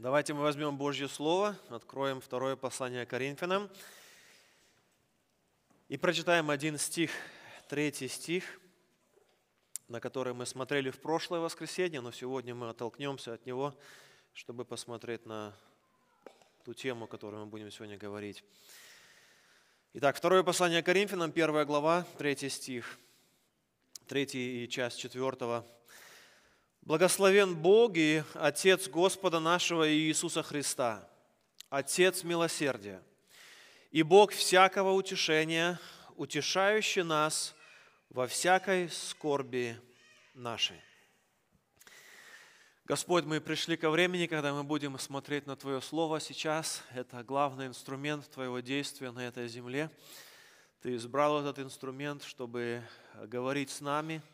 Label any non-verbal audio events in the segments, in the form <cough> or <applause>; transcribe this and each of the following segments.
Давайте мы возьмем Божье Слово, откроем второе послание Коринфянам и прочитаем один стих, третий стих, на который мы смотрели в прошлое воскресенье, но сегодня мы оттолкнемся от него, чтобы посмотреть на ту тему, о которой мы будем сегодня говорить. Итак, второе послание Коринфянам, первая глава, третий стих, третий и часть четвертого – Благословен Бог и Отец Господа нашего Иисуса Христа, Отец милосердия и Бог всякого утешения, утешающий нас во всякой скорби нашей. Господь, мы пришли ко времени, когда мы будем смотреть на Твое Слово сейчас. Это главный инструмент Твоего действия на этой земле. Ты избрал этот инструмент, чтобы говорить с нами –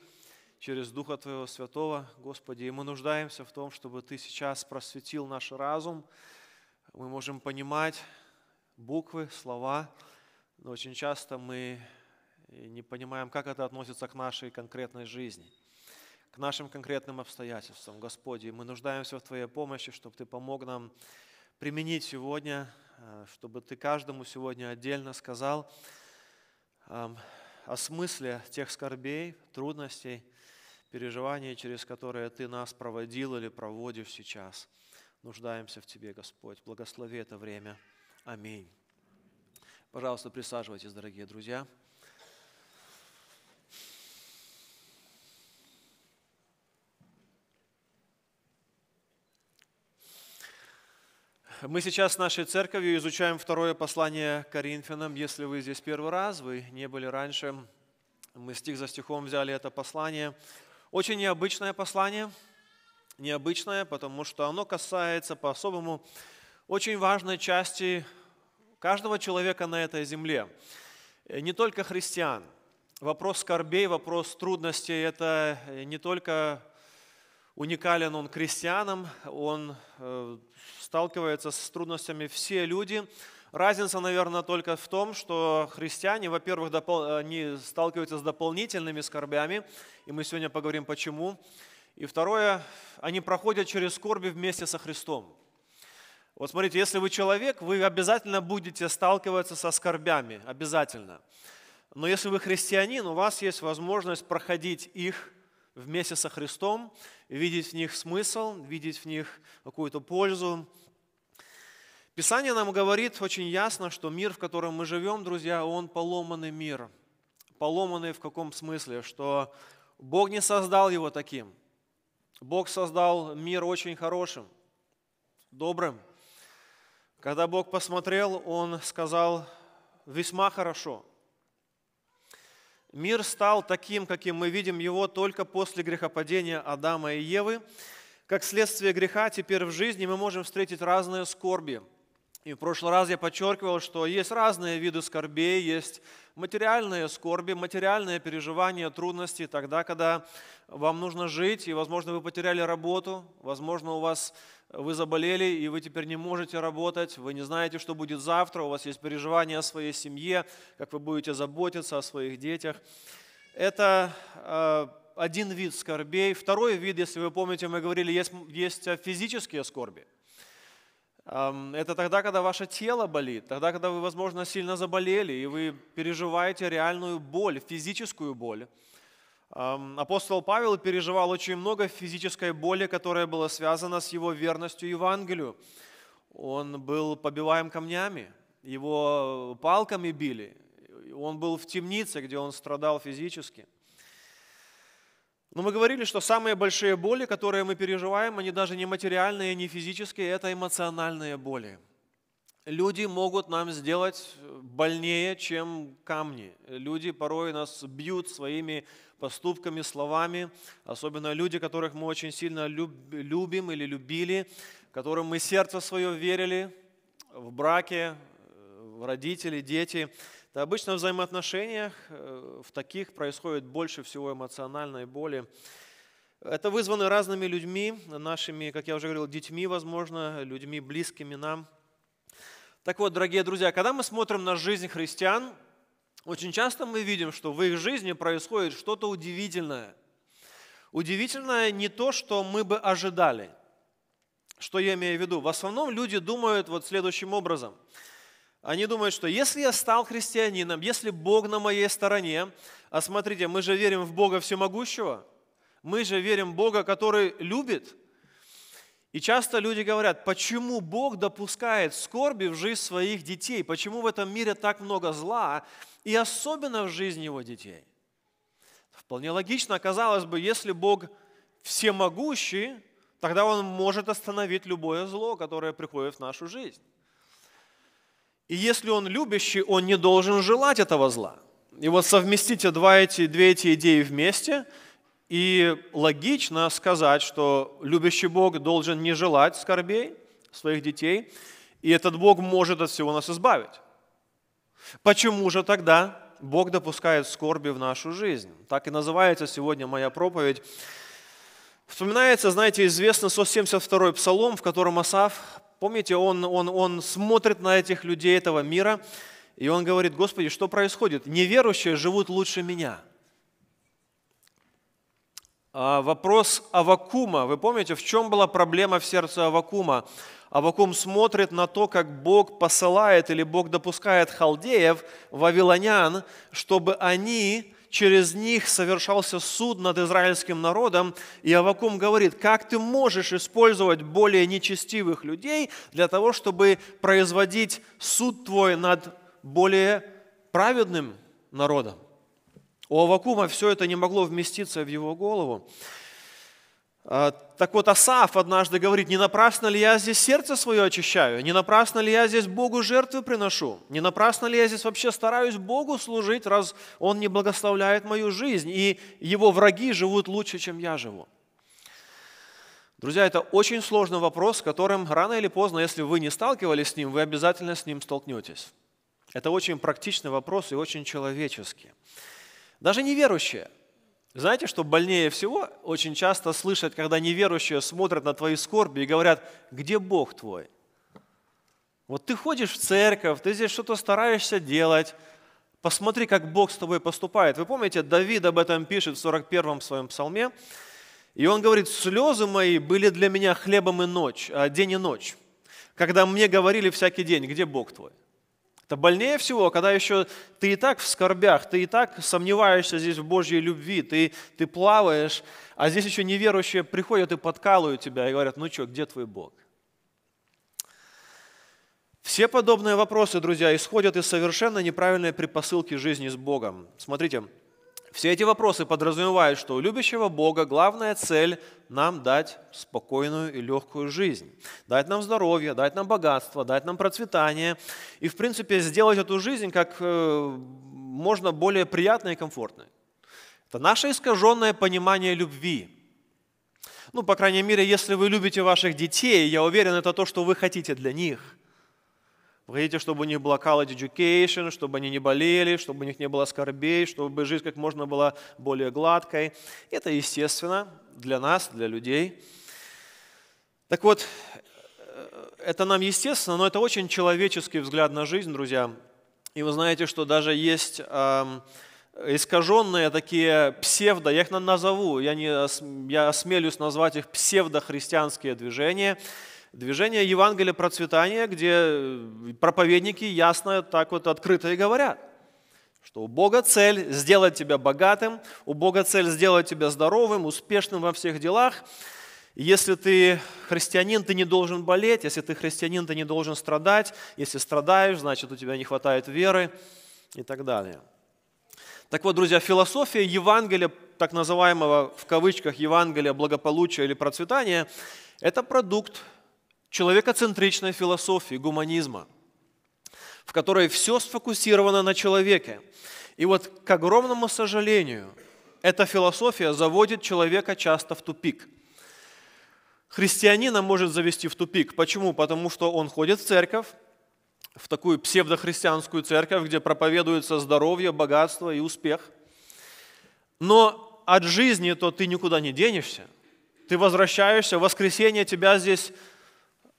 через Духа Твоего Святого, Господи. И мы нуждаемся в том, чтобы Ты сейчас просветил наш разум. Мы можем понимать буквы, слова, но очень часто мы не понимаем, как это относится к нашей конкретной жизни, к нашим конкретным обстоятельствам, Господи. Мы нуждаемся в Твоей помощи, чтобы Ты помог нам применить сегодня, э, чтобы Ты каждому сегодня отдельно сказал о смысле тех скорбей, трудностей, переживания, через которые Ты нас проводил или проводишь сейчас. Нуждаемся в Тебе, Господь. Благослови это время. Аминь. Пожалуйста, присаживайтесь, дорогие друзья. Мы сейчас с нашей церковью изучаем второе послание Коринфянам. Если вы здесь первый раз, вы не были раньше, мы стих за стихом взяли это послание. Очень необычное послание, необычное, потому что оно касается по-особому очень важной части каждого человека на этой земле, э, не только христиан. Вопрос скорбей, вопрос трудностей – это э, не только уникален он крестьянам, он э, сталкивается с трудностями все люди – Разница, наверное, только в том, что христиане, во-первых, э, не сталкиваются с дополнительными скорбями, и мы сегодня поговорим почему. И второе, они проходят через скорби вместе со Христом. Вот смотрите, если вы человек, вы обязательно будете сталкиваться со скорбями, обязательно. Но если вы христианин, у вас есть возможность проходить их вместе со Христом, видеть в них смысл, видеть в них какую-то пользу, Писание нам говорит очень ясно, что мир, в котором мы живем, друзья, он поломанный мир. Поломанный в каком смысле? Что Бог не создал его таким. Бог создал мир очень хорошим, добрым. Когда Бог посмотрел, Он сказал, весьма хорошо. Мир стал таким, каким мы видим его только после грехопадения Адама и Евы. Как следствие греха теперь в жизни мы можем встретить разные скорби – и в прошлый раз я подчеркивал, что есть разные виды скорбей, есть материальные скорби, материальные переживания, трудности, тогда, когда вам нужно жить, и, возможно, вы потеряли работу, возможно, у вас э, вы заболели, и вы теперь не можете работать, вы не знаете, что будет завтра, у вас есть переживания о своей семье, как вы будете заботиться о своих детях. Это э, один вид скорбей. Второй вид, если вы помните, мы говорили, есть, есть э, физические скорби – это тогда, когда ваше тело болит, тогда, когда вы, возможно, сильно заболели, и вы переживаете реальную боль, физическую боль. Апостол Павел переживал очень много физической боли, которая была связана с его верностью Евангелию. Он был побиваем камнями, его палками били, он был в темнице, где он страдал физически – но мы говорили, что самые большие боли, которые мы переживаем, они даже не материальные, не физические, это эмоциональные боли. Люди могут нам сделать больнее, чем камни. Люди порой нас бьют своими поступками, словами, особенно люди, которых мы очень сильно любим или любили, которым мы сердце свое верили в браке, э, в родители, дети – да, обычно в взаимоотношениях э, в таких происходит больше всего эмоциональной боли. Это вызвано разными людьми, нашими, как я уже говорил, детьми, возможно, людьми близкими нам. Так вот, дорогие друзья, когда мы смотрим на жизнь христиан, очень часто мы видим, что в их жизни происходит что-то удивительное. Удивительное не то, что мы бы ожидали. Что я имею в виду? В основном люди думают вот следующим образом – они думают, что если я стал христианином, если Бог на моей стороне, а смотрите, мы же верим в Бога всемогущего, мы же верим в Бога, который любит. И часто люди говорят, почему Бог допускает скорби в жизнь своих детей, почему в этом мире так много зла, и особенно в жизни его детей. Вполне логично, казалось бы, если Бог всемогущий, тогда Он может остановить любое зло, которое приходит в нашу жизнь. И если он любящий, он не должен желать этого зла. И вот совместите два эти, две эти идеи вместе, и логично сказать, что любящий Бог должен не желать скорбей своих детей, и этот Бог может от всего нас избавить. Почему же тогда Бог допускает скорби в нашу жизнь? Так и называется сегодня моя проповедь. Вспоминается, знаете, известный 172-й псалом, в котором Асав Помните, он, он, он смотрит на этих людей этого мира, и он говорит, Господи, что происходит? Неверующие живут лучше меня. А вопрос Авакума. Вы помните, в чем была проблема в сердце Авакума? Авакум смотрит на то, как Бог посылает или Бог допускает халдеев, вавилонян, чтобы они через них совершался суд над израильским народом, и Авакум говорит, как ты можешь использовать более нечестивых людей для того, чтобы производить суд твой над более праведным народом? У Авакума все это не могло вместиться в его голову. А, так вот, Асаф однажды говорит, не напрасно ли я здесь сердце свое очищаю, не напрасно ли я здесь Богу жертвы приношу, не напрасно ли я здесь вообще стараюсь Богу служить, раз Он не благословляет мою жизнь, и его враги живут лучше, чем я живу. Друзья, это очень сложный вопрос, с которым рано или поздно, если вы не сталкивались с ним, вы обязательно с ним столкнетесь. Это очень практичный вопрос и очень человеческий. Даже неверующие – знаете, что больнее всего очень часто слышать, когда неверующие смотрят на твои скорби и говорят, где Бог твой? Вот ты ходишь в церковь, ты здесь что-то стараешься делать, посмотри, как Бог с тобой поступает. Вы помните, Давид об этом пишет в 41-м своем псалме, и он говорит, слезы мои были для меня хлебом и ночь, а день и ночь, когда мне говорили всякий день, где Бог твой? Это больнее всего, когда еще ты и так в скорбях, ты и так сомневаешься здесь в Божьей любви, ты, ты плаваешь, а здесь еще неверующие приходят и подкалывают тебя и говорят, ну что, где твой Бог? Все подобные вопросы, друзья, исходят из совершенно неправильной предпосылки жизни с Богом. Смотрите, все эти вопросы подразумевают, что у любящего Бога главная цель – нам дать спокойную и легкую жизнь, дать нам здоровье, дать нам богатство, дать нам процветание и, в принципе, сделать эту жизнь как э, можно более приятной и комфортной. Это наше искаженное понимание любви. Ну, по крайней мере, если вы любите ваших детей, я уверен, это то, что вы хотите для них – вы хотите, чтобы у них была college education, чтобы они не болели, чтобы у них не было скорбей, чтобы жизнь как можно была более гладкой. Это естественно для нас, для людей. Так вот, э, это нам естественно, но это очень человеческий взгляд на жизнь, друзья. И вы знаете, что даже есть искаженные такие псевдо, я их назову, я, не, я осмелюсь назвать их псевдохристианские движения – Движение Евангелия процветания, где э, проповедники ясно так вот открыто и говорят, что у Бога цель сделать тебя богатым, у Бога цель сделать тебя здоровым, успешным во всех делах. Если ты христианин, ты не должен болеть, если ты христианин, ты не должен страдать, если страдаешь, значит у тебя не хватает веры и так далее. Так вот, друзья, философия Евангелия, так называемого в кавычках Евангелия благополучия или процветания, это продукт человекоцентричной философии, гуманизма, в которой все сфокусировано на человеке. И вот, к огромному сожалению, эта философия заводит человека часто в тупик. Христианина может завести в тупик. Почему? Потому что он ходит в церковь, в такую псевдохристианскую церковь, где проповедуется здоровье, богатство и успех. Но от жизни то ты никуда не денешься. Ты возвращаешься, в воскресенье тебя здесь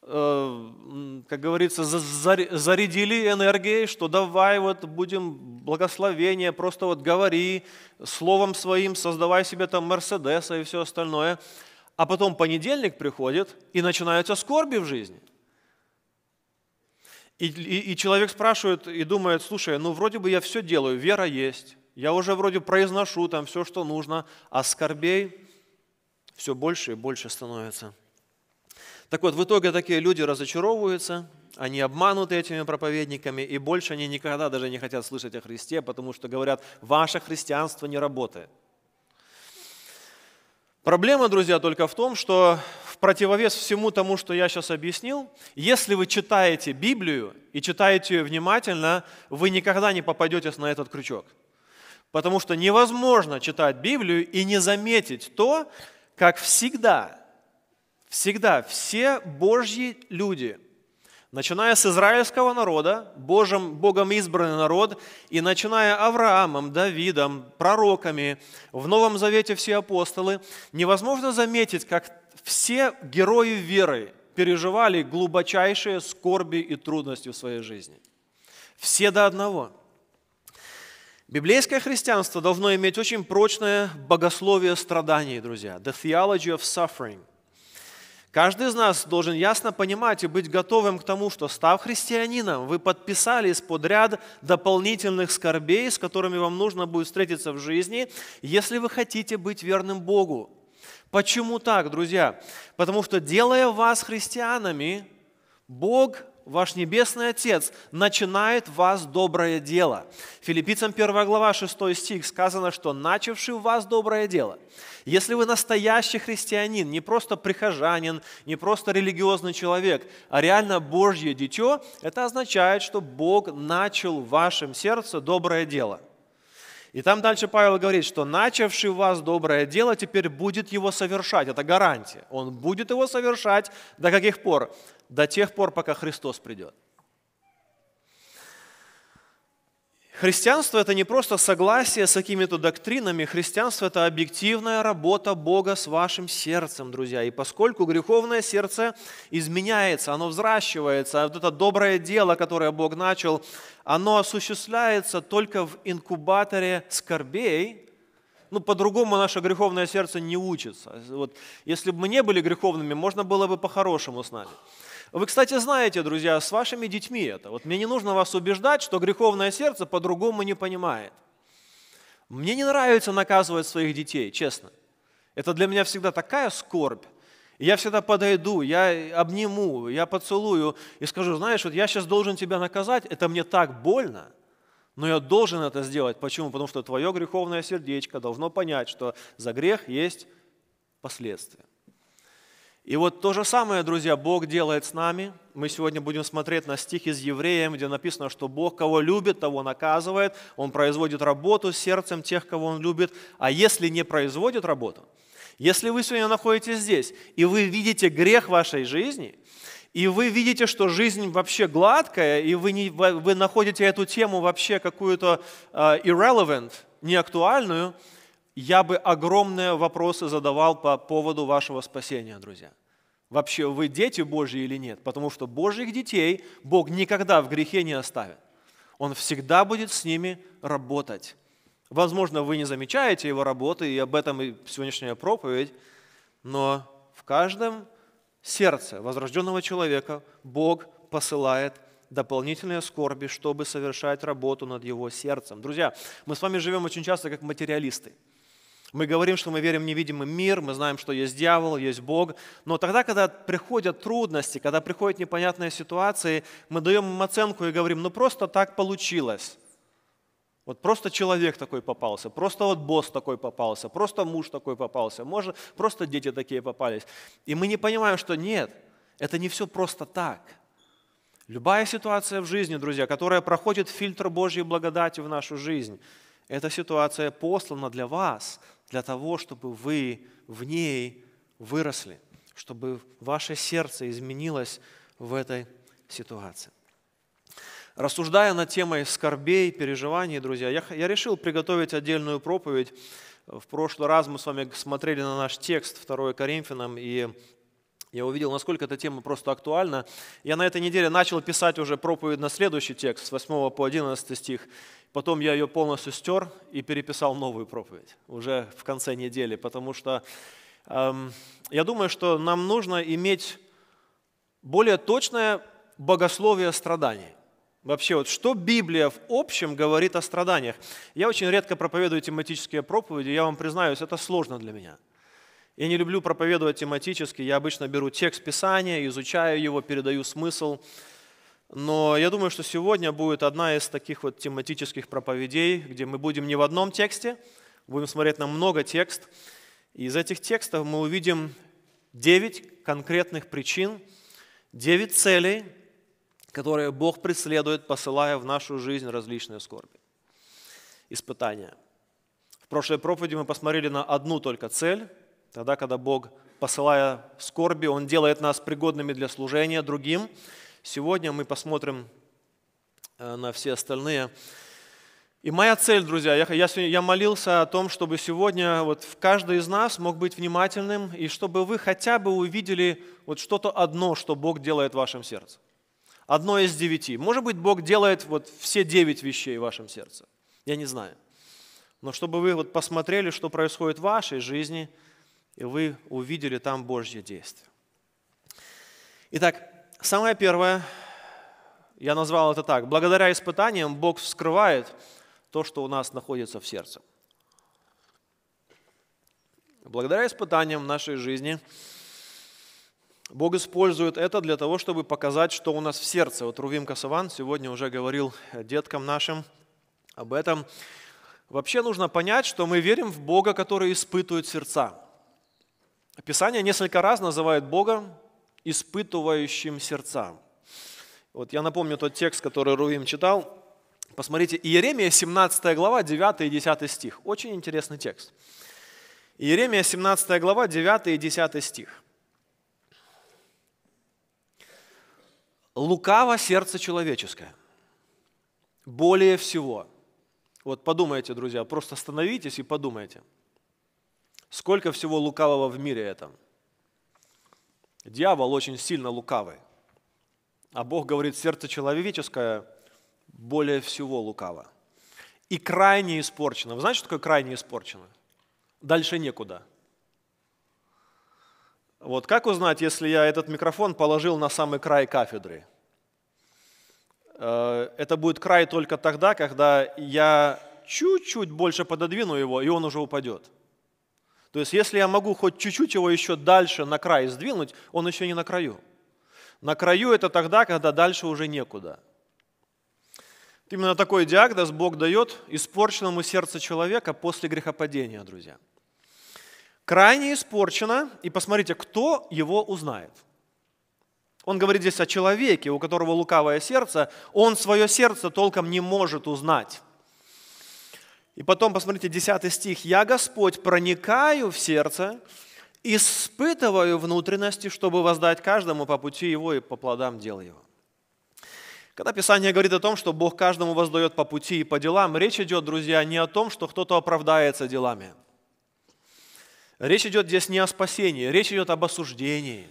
Э, как говорится, зарядили энергией, что давай вот будем благословение, просто вот говори словом своим, создавай себе там Мерседеса и все остальное. А потом понедельник приходит, и начинаются скорби в жизни. И, и, и человек спрашивает и думает, слушай, ну вроде бы я все делаю, вера есть, я уже вроде произношу там все, что нужно, а скорбей все больше и больше становится – так вот, в итоге такие люди разочаровываются, они обмануты этими проповедниками, и больше они никогда даже не хотят слышать о Христе, потому что говорят, ваше христианство не работает. Проблема, друзья, только в том, что в противовес всему тому, что я сейчас объяснил, если вы читаете Библию и читаете ее внимательно, вы никогда не попадетесь на этот крючок. Потому что невозможно читать Библию и не заметить то, как всегда Всегда все Божьи люди, начиная с израильского народа, Божьим, Богом избранный народ, и начиная Авраамом, Давидом, пророками, в Новом Завете все апостолы, невозможно заметить, как все герои веры переживали глубочайшие скорби и трудности в своей жизни. Все до одного – Библейское христианство должно иметь очень прочное богословие страданий, друзья. The theology of suffering – Каждый из нас должен ясно понимать и быть готовым к тому, что, став христианином, вы подписали из под ряд дополнительных скорбей, с которыми вам нужно будет встретиться в жизни, если вы хотите быть верным Богу. Почему так, друзья? Потому что, делая вас христианами, Бог ваш Небесный Отец начинает вас доброе дело. Филиппийцам 1 глава 6 стих сказано, что начавший в вас доброе дело – если вы настоящий христианин, не просто прихожанин, не просто религиозный человек, а реально Божье дитё, это означает, что Бог начал в вашем сердце доброе дело. И там дальше Павел говорит, что начавший в вас доброе дело теперь будет его совершать. Это гарантия. Он будет его совершать до каких пор? До тех пор, пока Христос придет. Христианство – это не просто согласие с какими-то доктринами, христианство – это объективная работа Бога с вашим сердцем, друзья. И поскольку греховное сердце изменяется, оно взращивается, а вот это доброе дело, которое Бог начал, оно осуществляется только в инкубаторе скорбей, ну, по-другому наше греховное сердце не учится. Вот, если бы мы не были греховными, можно было бы по-хорошему с нами. Вы, кстати, знаете, друзья, с вашими детьми это. Вот мне не нужно вас убеждать, что греховное сердце по-другому не понимает. Мне не нравится наказывать своих детей, честно. Это для меня всегда такая скорбь. Я всегда подойду, я обниму, я поцелую и скажу, знаешь, вот я сейчас должен тебя наказать, это мне так больно, но я должен это сделать. Почему? Потому что твое греховное сердечко должно понять, что за грех есть последствия. И вот то же самое, друзья, Бог делает с нами. Мы сегодня будем смотреть на стих из Евреям, где написано, что Бог кого любит, того наказывает. Он производит работу с сердцем тех, кого Он любит. А если не производит работу, если вы сегодня находитесь здесь, и вы видите грех вашей жизни, и вы видите, что жизнь вообще гладкая, и вы, не, вы находите эту тему вообще какую-то э, irrelevant, неактуальную – я бы огромные вопросы задавал по поводу вашего спасения, друзья. Вообще, вы дети Божьи или нет? Потому что Божьих детей Бог никогда в грехе не оставит. Он всегда будет с ними работать. Возможно, вы не замечаете его работы, и об этом и сегодняшняя проповедь, но в каждом сердце возрожденного человека Бог посылает дополнительные скорби, чтобы совершать работу над его сердцем. Друзья, мы с вами живем очень часто как материалисты. Мы говорим, что мы верим в невидимый мир, мы знаем, что есть дьявол, есть Бог. Но тогда, когда приходят трудности, когда приходят непонятные ситуации, мы даем им оценку и говорим, ну просто так получилось. Вот просто человек такой попался, просто вот босс такой попался, просто муж такой попался, может, просто дети такие попались. И мы не понимаем, что нет, это не все просто так. Любая ситуация в жизни, друзья, которая проходит фильтр Божьей благодати в нашу жизнь, эта ситуация послана для вас, для того, чтобы вы в ней выросли, чтобы ваше сердце изменилось в этой ситуации. Рассуждая над темой скорбей, переживаний, друзья, я, я решил приготовить отдельную проповедь. В прошлый раз мы с вами смотрели на наш текст 2 Коринфянам, и я увидел, насколько эта тема просто актуальна. Я на этой неделе начал писать уже проповедь на следующий текст, с 8 по 11 стих. Потом я ее полностью стер и переписал новую проповедь уже в конце недели, потому что эм, я думаю, что нам нужно иметь более точное богословие страданий. Вообще, вот что Библия в общем говорит о страданиях? Я очень редко проповедую тематические проповеди, я вам признаюсь, это сложно для меня. Я не люблю проповедовать тематически, я обычно беру текст Писания, изучаю его, передаю смысл – но я думаю, что сегодня будет одна из таких вот тематических проповедей, где мы будем не в одном тексте, будем смотреть на много текст. И из этих текстов мы увидим 9 конкретных причин, 9 целей, которые Бог преследует, посылая в нашу жизнь различные скорби, испытания. В прошлой проповеди мы посмотрели на одну только цель, тогда, когда Бог, посылая скорби, Он делает нас пригодными для служения другим – Сегодня мы посмотрим э, на все остальные. И моя цель, друзья, я, я, я молился о том, чтобы сегодня вот в каждый из нас мог быть внимательным, и чтобы вы хотя бы увидели вот что-то одно, что Бог делает в вашем сердце. Одно из девяти. Может быть, Бог делает вот все девять вещей в вашем сердце. Я не знаю. Но чтобы вы вот посмотрели, что происходит в вашей жизни, и вы увидели там Божье действие. Итак, Самое первое, я назвал это так, благодаря испытаниям Бог вскрывает то, что у нас находится в сердце. Благодаря испытаниям нашей жизни Бог использует это для того, чтобы показать, что у нас в сердце. Вот Рувим Касаван сегодня уже говорил деткам нашим об этом. Вообще нужно понять, что мы верим в Бога, который испытывает сердца. Писание несколько раз называет Бога испытывающим сердца. Вот я напомню тот текст, который Руим читал. Посмотрите, Иеремия 17 глава, 9 и 10 стих. Очень интересный текст. Иеремия 17 глава, 9 и 10 стих. Лукаво сердце человеческое. Более всего. Вот подумайте, друзья, просто остановитесь и подумайте. Сколько всего лукавого в мире этом – Дьявол очень сильно лукавый. А Бог говорит, сердце человеческое более всего лукаво. И крайне испорчено. Вы знаете, что такое крайне испорчено? Дальше некуда. Вот как узнать, если я этот микрофон положил на самый край кафедры? Э, это будет край только тогда, когда я чуть-чуть больше пододвину его, и он уже упадет. То есть если я могу хоть чуть-чуть его еще дальше на край сдвинуть, он еще не на краю. На краю это тогда, когда дальше уже некуда. Именно такой диагноз Бог дает испорченному сердцу человека после грехопадения, друзья. Крайне испорчено, и посмотрите, кто его узнает. Он говорит здесь о человеке, у которого лукавое сердце, он свое сердце толком не может узнать. И потом, посмотрите, 10 стих. «Я, Господь, проникаю в сердце, испытываю внутренности, чтобы воздать каждому по пути его и по плодам дел его». Когда Писание говорит о том, что Бог каждому воздает по пути и по делам, речь идет, друзья, не о том, что кто-то оправдается делами. Речь идет здесь не о спасении, речь идет об осуждении.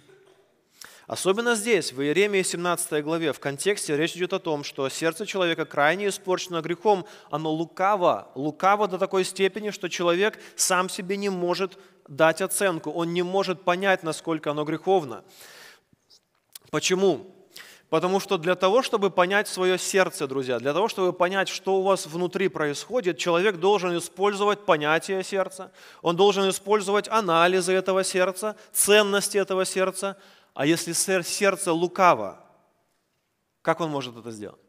Особенно здесь, в Иеремии 17 главе, в контексте речь идет о том, что сердце человека крайне испорчено грехом, оно лукаво, лукаво до такой степени, что человек сам себе не может дать оценку, он не может понять, насколько оно греховно. Почему? Потому что для того, чтобы понять свое сердце, друзья, для того, чтобы понять, что у вас внутри происходит, человек должен использовать понятие сердца, он должен использовать анализы этого сердца, ценности этого сердца, а если сердце лукаво, как он может это сделать?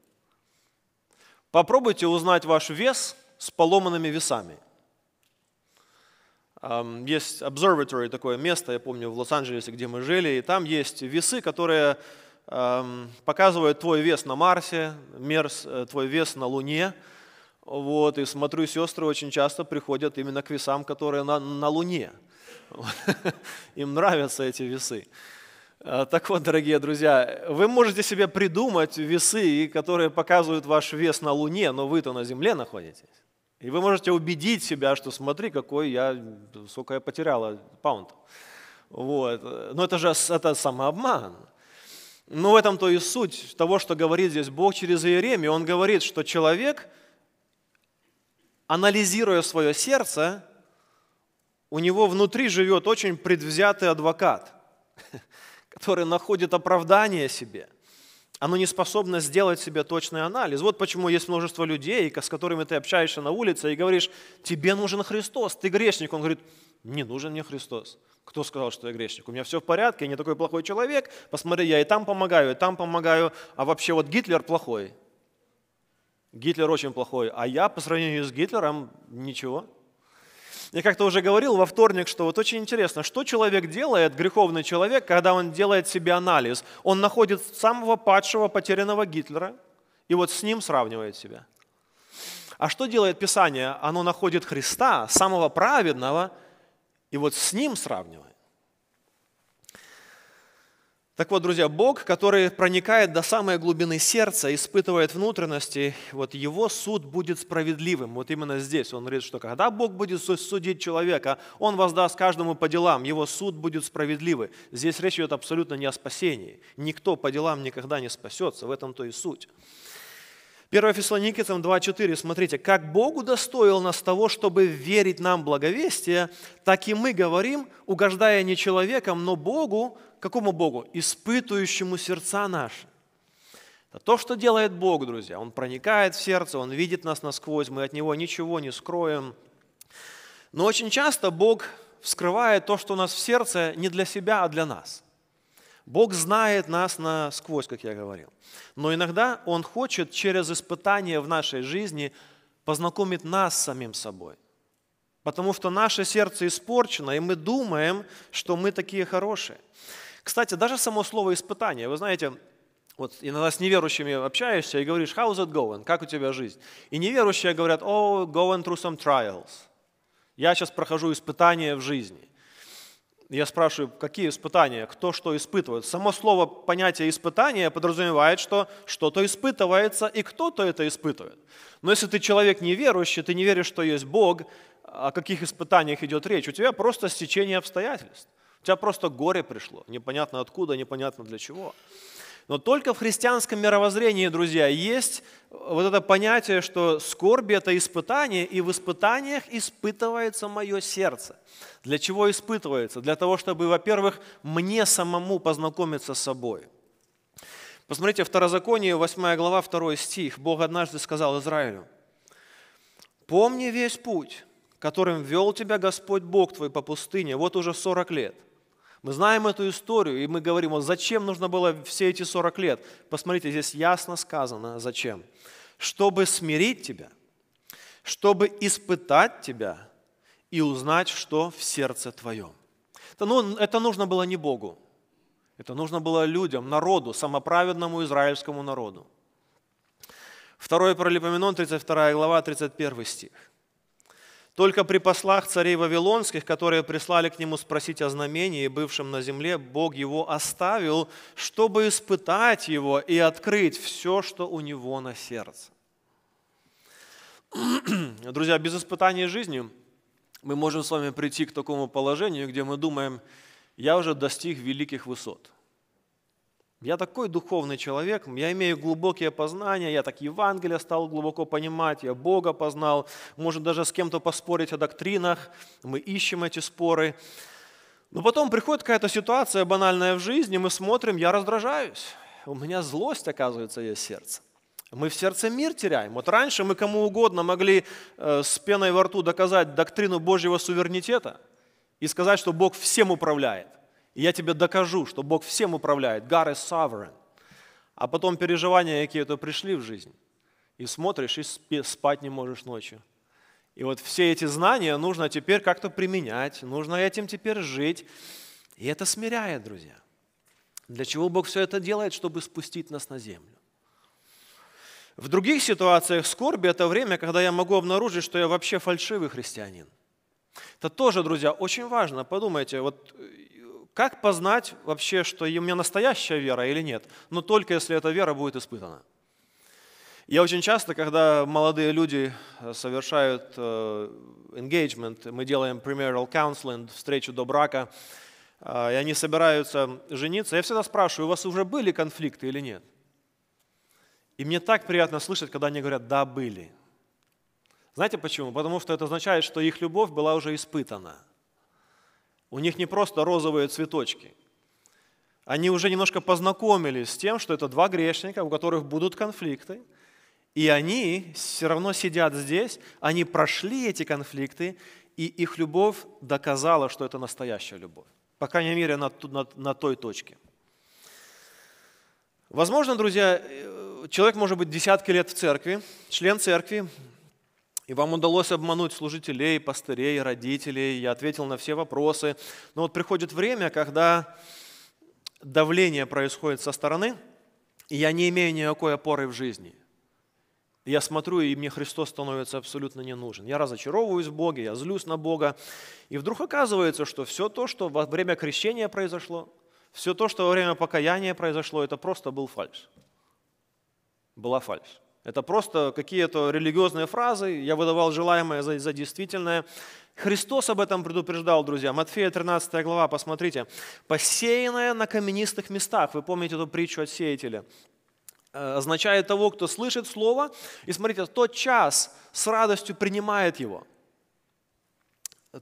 Попробуйте узнать ваш вес с поломанными весами. Есть observatory, такое место, я помню, в Лос-Анджелесе, где мы жили, и там есть весы, которые показывают твой вес на Марсе, мерз, э, твой вес на Луне. Вот, и смотрю, сестры очень часто приходят именно к весам, которые на, на Луне. <laughs> Им нравятся эти весы. Э, так вот, дорогие друзья, вы можете себе придумать весы, которые показывают ваш вес на Луне, но вы-то на Земле находитесь. И вы можете убедить себя, что смотри, какой я, сколько я потеряла паунд. Вот. Но это же это самообман. Но в этом-то и суть того, что говорит здесь Бог через Иеремию. Он говорит, что человек, анализируя свое сердце, у него внутри живет очень предвзятый адвокат <laughs> – которое находит оправдание себе. Оно не способно сделать себе точный анализ. Вот почему есть множество людей, с которыми ты общаешься на улице и говоришь, тебе нужен Христос, ты грешник. Он говорит, не нужен мне Христос. Кто сказал, что я грешник? У меня все в порядке, я не такой плохой человек. Посмотри, я и там помогаю, и там помогаю. А вообще вот Гитлер плохой. Гитлер очень плохой, а я по сравнению с Гитлером ничего. Я как-то уже говорил во вторник, что вот очень интересно, что человек делает, греховный человек, когда он делает себе анализ. Он находит самого падшего, потерянного Гитлера, и вот с ним сравнивает себя. А что делает Писание? Оно находит Христа, самого праведного, и вот с ним сравнивает. Так вот, друзья, Бог, который проникает до самой глубины сердца, испытывает внутренности, вот его суд будет справедливым. Вот именно здесь он говорит, что когда Бог будет судить человека, он воздаст каждому по делам, его суд будет справедливый. Здесь речь идет абсолютно не о спасении. Никто по делам никогда не спасется, в этом то и суть. 1 Фессалоникийцам 2.4, смотрите, «Как Богу достоил нас того, чтобы верить нам благовестие, так и мы говорим, угождая не человеком, но Богу». Какому Богу? испытывающему сердца наши». Это то, что делает Бог, друзья. Он проникает в сердце, Он видит нас насквозь, мы от Него ничего не скроем. Но очень часто Бог вскрывает то, что у нас в сердце, не для себя, а для нас. Бог знает нас насквозь, как я говорил. Но иногда Он хочет через испытания в нашей жизни познакомить нас с самим собой. Потому что наше сердце испорчено, и мы думаем, что мы такие хорошие. Кстати, даже само слово «испытание», вы знаете, вот иногда с неверующими общаешься и говоришь, how's it going, как у тебя жизнь? И неверующие говорят, oh, going through some trials. Я сейчас прохожу испытания в жизни я спрашиваю, какие испытания, кто что испытывает. Само слово, понятие испытания подразумевает, что что-то испытывается и кто-то это испытывает. Но если ты человек неверующий, ты не веришь, что есть Бог, о каких испытаниях идет речь, у тебя просто стечение обстоятельств. У тебя просто горе пришло, непонятно откуда, непонятно для чего. Но только в христианском мировоззрении, друзья, есть вот это понятие, что скорби – это испытание, и в испытаниях испытывается мое сердце. Для чего испытывается? Для того, чтобы, во-первых, мне самому познакомиться с собой. Посмотрите, Второзаконие, 8 глава, 2 стих. Бог однажды сказал Израилю, «Помни весь путь, которым вел тебя Господь Бог твой по пустыне, вот уже 40 лет, мы знаем эту историю, и мы говорим, вот зачем нужно было все эти 40 лет? Посмотрите, здесь ясно сказано, зачем. Чтобы смирить тебя, чтобы испытать тебя и узнать, что в сердце твоем. Это, ну, это нужно было не Богу, это нужно было людям, народу, самоправедному израильскому народу. Второй Паралипоменон, 32 глава, 31 стих. Только при послах царей Вавилонских, которые прислали к нему спросить о знамении, бывшем на земле, Бог его оставил, чтобы испытать его и открыть все, что у него на сердце. <clears throat> Друзья, без испытаний жизни мы можем с вами прийти к такому положению, где мы думаем, я уже достиг великих высот. Я такой духовный человек, я имею глубокие познания, я так Евангелие стал глубоко понимать, я Бога познал, может даже с кем-то поспорить о доктринах, мы ищем эти споры. Но потом приходит какая-то ситуация банальная в жизни, мы смотрим, я раздражаюсь, у меня злость, оказывается, есть сердце. Мы в сердце мир теряем. Вот раньше мы кому угодно могли э, с пеной во рту доказать доктрину Божьего суверенитета и сказать, что Бог всем управляет. И я тебе докажу, что Бог всем управляет. God is sovereign. А потом переживания какие-то пришли в жизнь. И смотришь, и спать не можешь ночью. И вот все эти знания нужно теперь как-то применять, нужно этим теперь жить. И это смиряет, друзья. Для чего Бог все это делает? Чтобы спустить нас на землю. В других ситуациях скорби – это время, когда я могу обнаружить, что я вообще фальшивый христианин. Это тоже, друзья, очень важно. Подумайте, вот э, как познать вообще, что у меня настоящая вера или нет? Но только если эта вера будет испытана. Я очень часто, когда молодые люди э, совершают э, engagement, мы делаем premarital counseling, встречу до брака, э, и они собираются жениться, я всегда спрашиваю, у вас уже были конфликты или нет? И мне так приятно слышать, когда они говорят, да, были. Знаете почему? Потому что это означает, что их любовь была уже испытана – у них не просто розовые цветочки. Они уже немножко познакомились с тем, что это два грешника, у которых будут конфликты, и они все равно сидят здесь, они прошли эти конфликты, и их любовь доказала, что это настоящая любовь. По крайней мере, на, на, на той точке. Возможно, друзья, э, человек может быть десятки лет в церкви, член церкви, и вам удалось обмануть служителей, пастырей, родителей. Я ответил на все вопросы. Но вот приходит время, когда давление происходит со стороны, и я не имею никакой опоры в жизни. Я смотрю, и мне Христос становится абсолютно не нужен. Я разочаровываюсь в Боге, я злюсь на Бога. И вдруг оказывается, что все то, что во время крещения произошло, все то, что во время покаяния произошло, это просто был фальш. Была фальш. Это просто какие-то религиозные фразы. Я выдавал желаемое за, за действительное. Христос об этом предупреждал, друзья. Матфея 13 глава, посмотрите. «Посеянное на каменистых местах». Вы помните эту притчу от сеятеля? Э, Означает того, кто слышит слово, и смотрите, тот час с радостью принимает его.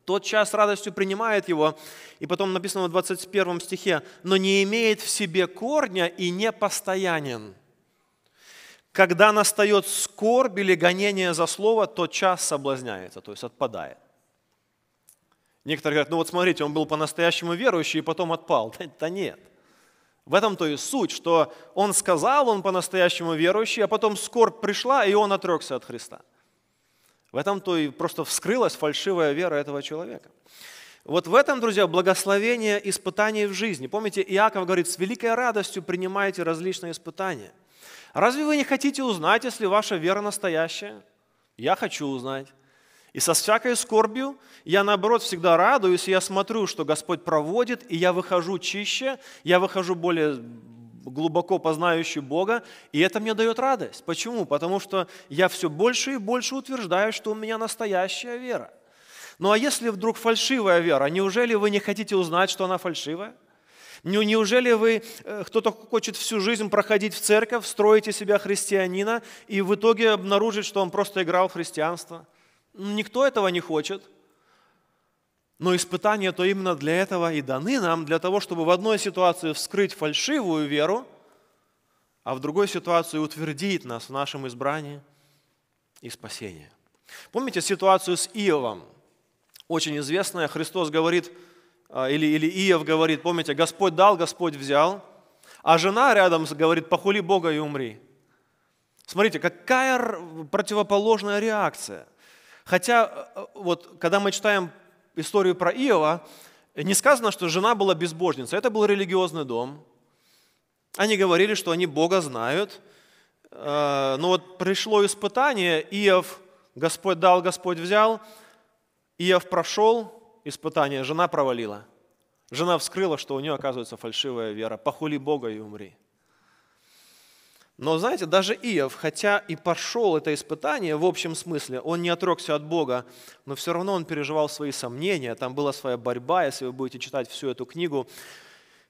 Тот час с радостью принимает его, и потом написано в 21 стихе, но не имеет в себе корня и не постоянен. Когда настает скорбь или гонение за слово, то час соблазняется, то есть отпадает. Некоторые говорят, ну вот смотрите, он был по-настоящему верующий и потом отпал. Да, <laughs> да нет. В этом-то и суть, что он сказал, он по-настоящему верующий, а потом скорбь пришла, и он отрекся от Христа. В этом-то и просто вскрылась фальшивая вера этого человека. Вот в этом, друзья, благословение испытаний в жизни. Помните, Иаков говорит, с великой радостью принимайте различные испытания – Разве вы не хотите узнать, если ваша вера настоящая? Я хочу узнать. И со всякой скорбью я, наоборот, всегда радуюсь, и я смотрю, что Господь проводит, и я выхожу чище, я выхожу более глубоко познающий Бога, и это мне дает радость. Почему? Потому что я все больше и больше утверждаю, что у меня настоящая вера. Ну а если вдруг фальшивая вера, неужели вы не хотите узнать, что она фальшивая? «Ну, неужели вы, э, кто-то хочет всю жизнь проходить в церковь, строите себя христианина и в итоге обнаружить, что он просто играл в христианство? Ну, никто этого не хочет. Но испытания то именно для этого и даны нам, для того, чтобы в одной ситуации вскрыть фальшивую веру, а в другой ситуации утвердить нас в нашем избрании и спасении. Помните ситуацию с Иовом? Очень известная. Христос говорит – а, или, или Иов говорит, помните, Господь дал, Господь взял, а жена рядом говорит, похули Бога и умри. Смотрите, какая противоположная реакция. Хотя, э, вот, когда мы читаем историю про Иова, не сказано, что жена была безбожница. Это был религиозный дом. Они говорили, что они Бога знают. Э, но вот пришло испытание, Иов, Господь дал, Господь взял, Иов прошел, испытание жена провалила. Жена вскрыла, что у нее оказывается фальшивая вера. Похули Бога и умри. Но знаете, даже Иов, хотя и пошел это испытание в общем смысле, он не отрекся от Бога, но все равно он переживал свои сомнения, там была своя борьба, если вы будете читать всю эту книгу.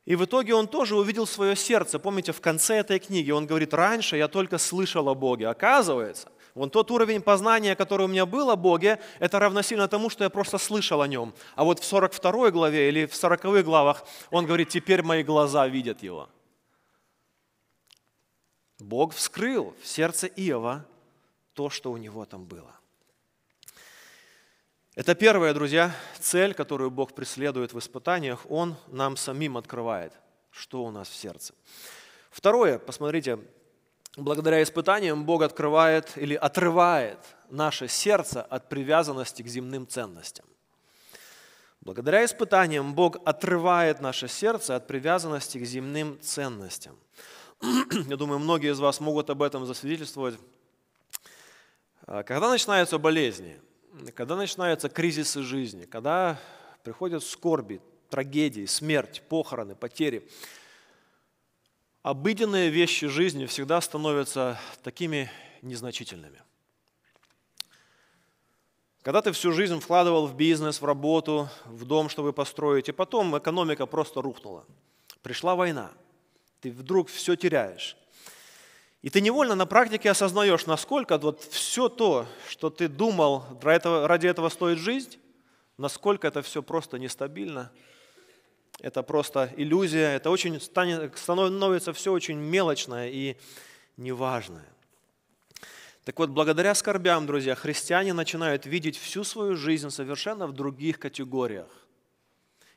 И в итоге он тоже увидел свое сердце. Помните, в конце этой книги он говорит, раньше я только слышал о Боге. Оказывается, Вон тот уровень познания, который у меня был о Боге, это равносильно тому, что я просто слышал о нем. А вот в 42 главе или в 40 главах он говорит, теперь мои глаза видят его. Бог вскрыл в сердце Иова то, что у него там было. Это первая, друзья, цель, которую Бог преследует в испытаниях. Он нам самим открывает, что у нас в сердце. Второе, посмотрите, благодаря испытаниям Бог открывает или отрывает наше сердце от привязанности к земным ценностям. Благодаря испытаниям Бог отрывает наше сердце от привязанности к земным ценностям. <clears throat> Я думаю, многие из вас могут об этом засвидетельствовать. А, когда начинаются болезни, когда начинаются кризисы жизни, когда приходят скорби, трагедии, смерть, похороны, потери – обыденные вещи жизни всегда становятся такими незначительными. Когда ты всю жизнь вкладывал в бизнес, в работу, в дом, чтобы построить, и потом экономика просто рухнула. Пришла война. Ты вдруг все теряешь. И ты невольно на практике осознаешь, насколько вот все то, что ты думал, ради этого, ради этого стоит жизнь, насколько это все просто нестабильно – это просто иллюзия, это очень станет, становится все очень мелочное и неважное. Так вот, благодаря скорбям, друзья, христиане начинают видеть всю свою жизнь совершенно в других категориях.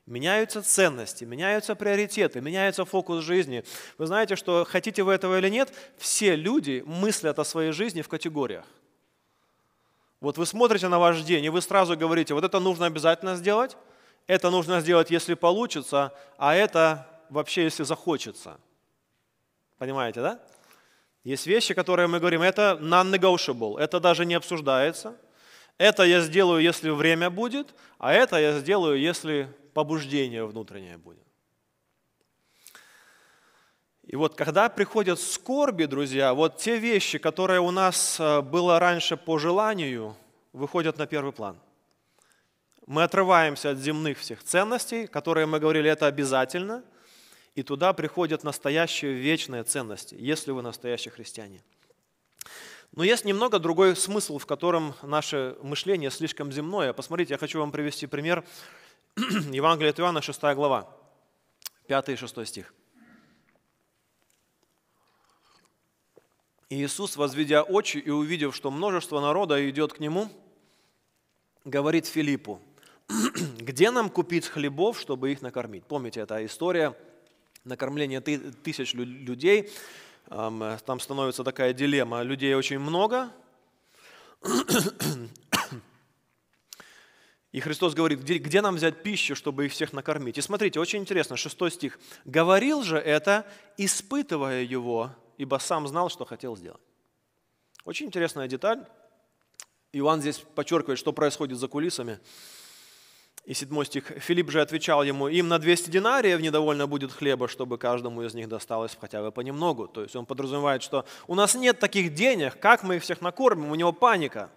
Меняются ценности, меняются приоритеты, меняется фокус жизни. Вы знаете, что хотите вы этого или нет, все люди мыслят о своей жизни в категориях. Вот вы смотрите на ваш день, и вы сразу говорите, вот это нужно обязательно сделать, это нужно сделать, если получится, а это вообще, если захочется. Понимаете, да? Есть вещи, которые мы говорим, это non-negotiable, это даже не обсуждается. Это я сделаю, если время будет, а это я сделаю, если побуждение внутреннее будет. И вот когда приходят скорби, друзья, вот те вещи, которые у нас э, было раньше по желанию, выходят на первый план мы отрываемся от земных всех ценностей, которые мы говорили, это обязательно, и туда приходят настоящие вечные ценности, если вы настоящий христианин. Но есть немного другой смысл, в котором наше мышление слишком земное. Посмотрите, я хочу вам привести пример. <clears throat> Евангелия от Иоанна, 6 глава, 5 и 6 стих. Иисус, возведя очи и увидев, что множество народа идет к Нему, говорит Филиппу, <clears throat> где нам купить хлебов, чтобы их накормить? Помните, эта история накормления тысяч людей. Э, там становится такая дилемма. Людей очень много. <clears throat> И Христос говорит, где, где нам взять пищу, чтобы их всех накормить? И смотрите, очень интересно, Шестой стих. «Говорил же это, испытывая его, ибо сам знал, что хотел сделать». Очень интересная деталь. Иоанн здесь подчеркивает, что происходит за кулисами – и седьмой стих. Филипп же отвечал ему, им на 200 динариев недовольно будет хлеба, чтобы каждому из них досталось хотя бы понемногу. То есть он подразумевает, что у нас нет таких денег, как мы их всех накормим, у него паника.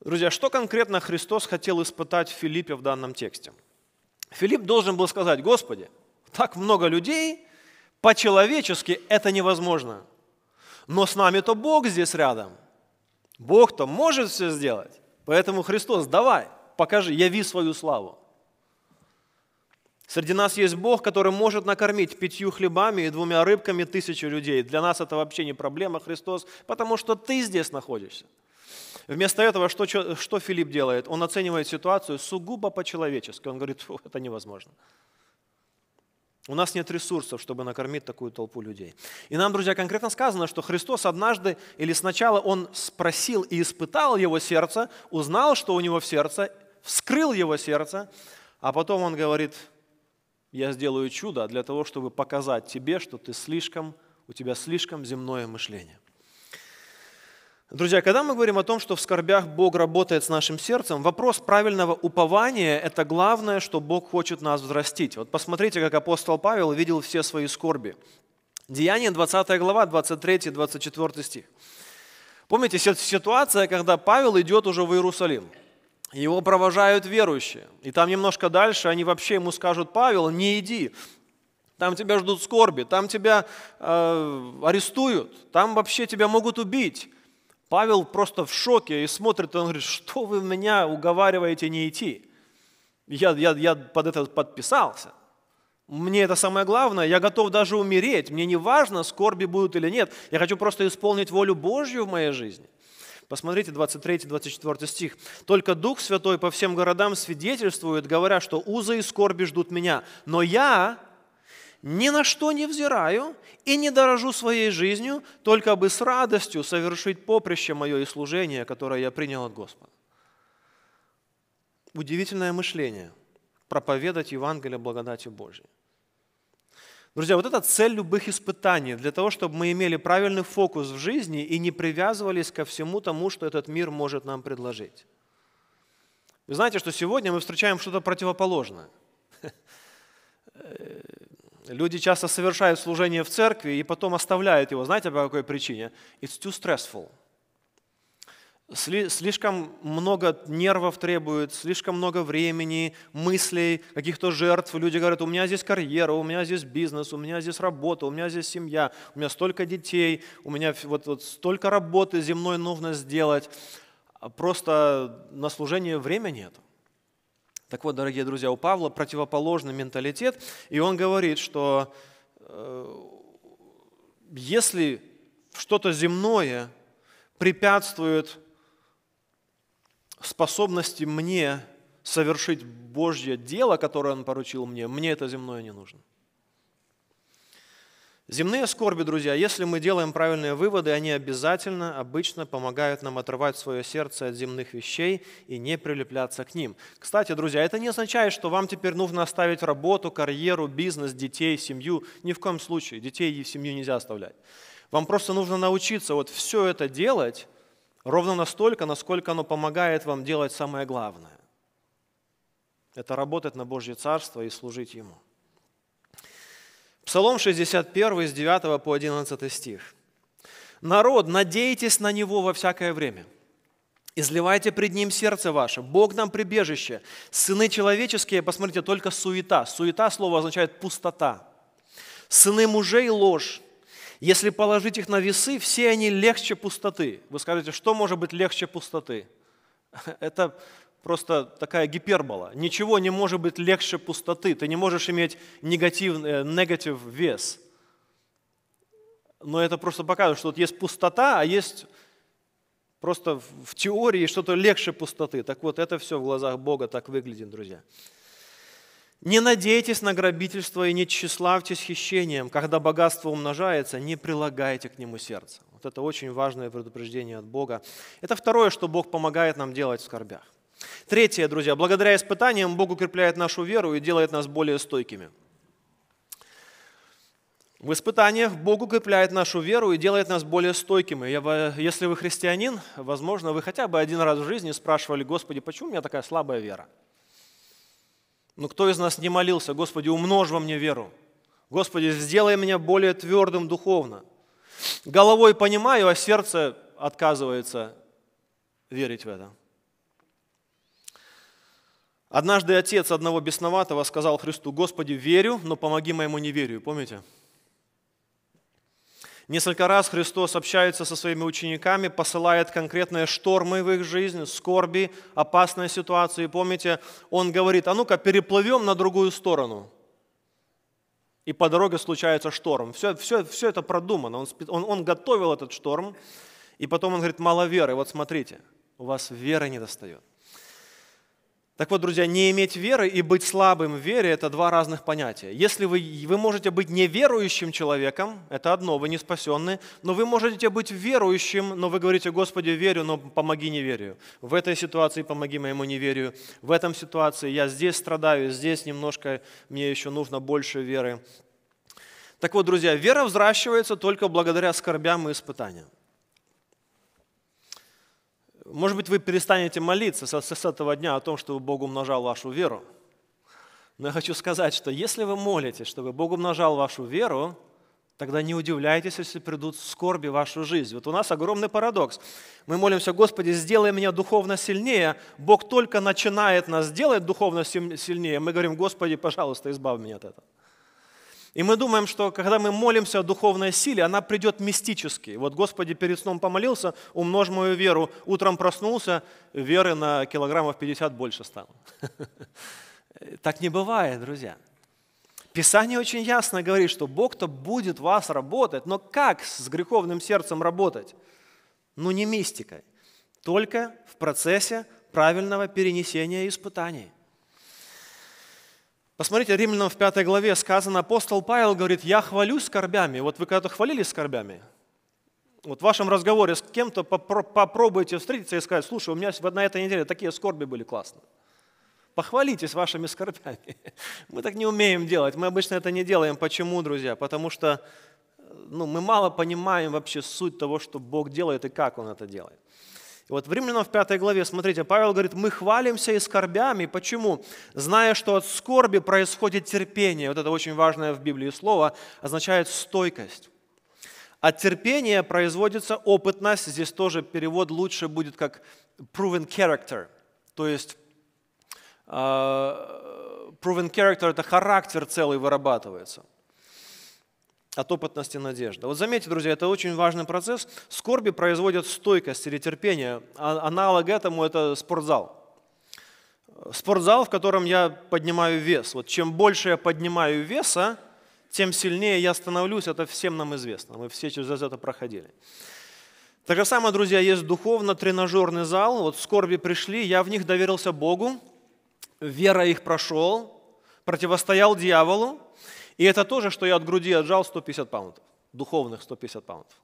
Друзья, что конкретно Христос хотел испытать в Филиппе в данном тексте? Филипп должен был сказать, Господи, так много людей, по-человечески это невозможно. Но с нами-то Бог здесь рядом. Бог-то может все сделать. Поэтому Христос, давай – покажи, яви свою славу. Среди нас есть Бог, который может накормить пятью хлебами и двумя рыбками тысячу людей. Для нас это вообще не проблема, Христос, потому что ты здесь находишься. Вместо этого что, что Филипп делает? Он оценивает ситуацию сугубо по-человечески. Он говорит, это невозможно. У нас нет ресурсов, чтобы накормить такую толпу людей. И нам, друзья, конкретно сказано, что Христос однажды или сначала Он спросил и испытал его сердце, узнал, что у него в сердце, вскрыл его сердце, а потом он говорит, я сделаю чудо для того, чтобы показать тебе, что ты слишком, у тебя слишком земное мышление. Друзья, когда мы говорим о том, что в скорбях Бог работает с нашим сердцем, вопрос правильного упования – это главное, что Бог хочет нас взрастить. Вот посмотрите, как апостол Павел видел все свои скорби. Деяние 20 глава, 23-24 стих. Помните, ситуация, когда Павел идет уже в Иерусалим – его провожают верующие. И там немножко дальше они вообще ему скажут, Павел, не иди. Там тебя ждут скорби, там тебя э, арестуют, там вообще тебя могут убить. Павел просто в шоке и смотрит, и он говорит, что вы меня уговариваете не идти? Я, я, я под это подписался. Мне это самое главное, я готов даже умереть. Мне не важно, скорби будут или нет. Я хочу просто исполнить волю Божью в моей жизни – Посмотрите 23-24 стих. «Только Дух Святой по всем городам свидетельствует, говоря, что узы и скорби ждут меня, но я ни на что не взираю и не дорожу своей жизнью, только бы с радостью совершить поприще мое и служение, которое я принял от Господа». Удивительное мышление – проповедать Евангелие благодати Божьей – Друзья, вот это цель любых испытаний, для того, чтобы мы имели правильный фокус в жизни и не привязывались ко всему тому, что этот мир может нам предложить. Вы знаете, что сегодня мы встречаем что-то противоположное. Э, люди часто совершают служение в церкви и потом оставляют его. Знаете, по какой причине? It's too stressful – слишком много нервов требует, слишком много времени, мыслей, каких-то жертв. Люди говорят, у меня здесь карьера, у меня здесь бизнес, у меня здесь работа, у меня здесь семья, у меня столько детей, у меня вот, вот столько работы земной нужно сделать. А просто на служение время нет. Так вот, дорогие друзья, у Павла противоположный менталитет, и он говорит, что э, если что-то земное препятствует способности мне совершить Божье дело, которое Он поручил мне, мне это земное не нужно. Земные скорби, друзья, если мы делаем правильные выводы, они обязательно, обычно помогают нам отрывать свое сердце от земных вещей и не прилепляться к ним. Кстати, друзья, это не означает, что вам теперь нужно оставить работу, карьеру, бизнес, детей, семью. Ни в коем случае. Детей и семью нельзя оставлять. Вам просто нужно научиться вот все это делать, Ровно настолько, насколько оно помогает вам делать самое главное. Это работать на Божье Царство и служить Ему. Псалом 61 с 9 по 11 стих. «Народ, надейтесь на Него во всякое время, изливайте пред Ним сердце ваше, Бог нам прибежище, сыны человеческие, посмотрите, только суета». Суета, слово означает пустота. «Сыны мужей – ложь, если положить их на весы, все они легче пустоты. Вы скажете, что может быть легче пустоты? <laughs> Это просто такая гипербола. Ничего не может быть легче пустоты. Ты не можешь иметь негативный негатив э, вес. Но это просто показывает, что вот есть пустота, а есть просто в теории что-то легче пустоты. Так вот, это все в глазах Бога так выглядит, друзья. Не надейтесь на грабительство и не тщеславьтесь хищением. Когда богатство умножается, не прилагайте к нему сердце. Вот это очень важное предупреждение от Бога. Это второе, что Бог помогает нам делать в скорбях. Третье, друзья, благодаря испытаниям Бог укрепляет нашу веру и делает нас более стойкими. В испытаниях Бог укрепляет нашу веру и делает нас более стойкими. если вы христианин, возможно, вы хотя бы один раз в жизни спрашивали, Господи, почему у меня такая слабая вера? Но кто из нас не молился, Господи, умножь во мне веру. Господи, сделай меня более твердым духовно. Головой понимаю, а сердце отказывается верить в это. Однажды отец одного бесноватого сказал Христу, «Господи, верю, но помоги моему неверию». Помните? Несколько раз Христос общается со своими учениками, посылает конкретные штормы в их жизнь, скорби, опасные ситуации. Помните, Он говорит, а ну-ка переплывем на другую сторону. И по дороге случается шторм. Все, все, все это продумано. Он, он, он готовил этот шторм. И потом он говорит, мало веры. Вот смотрите, у вас веры не достает. Так вот, друзья, не иметь веры и быть слабым в вере – это два разных понятия. Если вы, вы можете быть неверующим человеком, это одно, вы не спасенны, но вы можете быть верующим, но вы говорите, Господи, верю, но помоги неверию. В этой ситуации помоги моему неверию, в этом ситуации я здесь страдаю, здесь немножко мне еще нужно больше веры. Так вот, друзья, вера взращивается только благодаря скорбям и испытаниям. Может быть, вы перестанете молиться с этого дня о том, чтобы Бог умножал вашу веру. Но я хочу сказать, что если вы молитесь, чтобы Бог умножал вашу веру, тогда не удивляйтесь, если придут скорби в вашу жизнь. Вот у нас огромный парадокс. Мы молимся, Господи, сделай меня духовно сильнее. Бог только начинает нас делать духовно сильнее. Мы говорим, Господи, пожалуйста, избавь меня от этого. И мы думаем, что когда мы молимся о духовной силе, она придет мистически. Вот Господи перед сном помолился, умножь мою веру. Утром проснулся, веры на килограммов 50 больше стало. <laughs> Так не бывает, друзья. Писание очень ясно говорит, что Бог-то будет вас работать, но как с греховным сердцем работать? Ну не мистикой, только в процессе правильного перенесения испытаний – Посмотрите, Римлянам в пятой главе сказано, апостол Павел говорит, я хвалюсь скорбями. Вот вы когда-то хвалились скорбями? Вот в вашем разговоре с кем-то попробуйте встретиться и сказать, слушай, у меня на этой неделе такие скорби были классные. Похвалитесь вашими скорбями. <laughs> Мы так не умеем делать. Мы обычно это не делаем. Почему, друзья? Потому что ну, мы мало понимаем вообще суть того, что Бог делает и как Он это делает. И вот в Римлянам в пятой главе, смотрите, Павел говорит, мы хвалимся и скорбями. Почему? Зная, что от скорби происходит терпение. Вот это очень важное в Библии слово, означает стойкость. От терпения производится опытность. Здесь тоже перевод лучше будет как proven character. То есть э, proven character – это характер целый вырабатывается – от опытности надежды. Вот заметьте, друзья, это очень важный процесс. Скорби производят стойкость или терпение. А, аналог этому – это спортзал. Спортзал, в котором я поднимаю вес. Вот чем больше я поднимаю веса, тем сильнее я становлюсь. Это всем нам известно. Мы все через это проходили. Так же самое, друзья, есть духовно-тренажерный зал. Вот скорби пришли, я в них доверился Богу, вера их прошел, противостоял дьяволу. И это тоже, что я от груди отжал 150 паунтов, духовных 150 паунтов.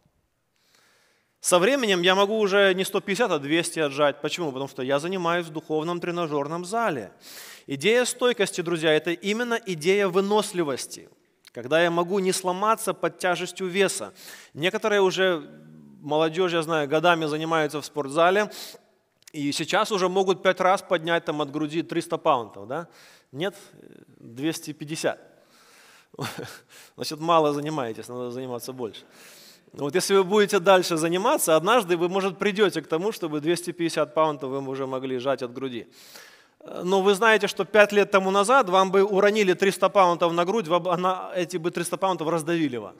Со временем я могу уже не 150, а 200 отжать. Почему? Потому что я занимаюсь в духовном тренажерном зале. Идея стойкости, друзья, это именно идея выносливости. Когда я могу не сломаться под тяжестью веса. Некоторые уже, молодежь, я знаю, годами занимаются в спортзале, и сейчас уже могут пять раз поднять там от груди 300 паунтов, да? Нет, 250. <laughs> значит, мало занимаетесь, надо заниматься больше. Ну, вот если вы будете дальше заниматься, однажды вы, может, придете к тому, чтобы 250 паунтов вы уже могли сжать от груди. Но вы знаете, что 5 лет тому назад вам бы уронили 300 паунтов на грудь, эти бы 300 паунтов раздавили вас.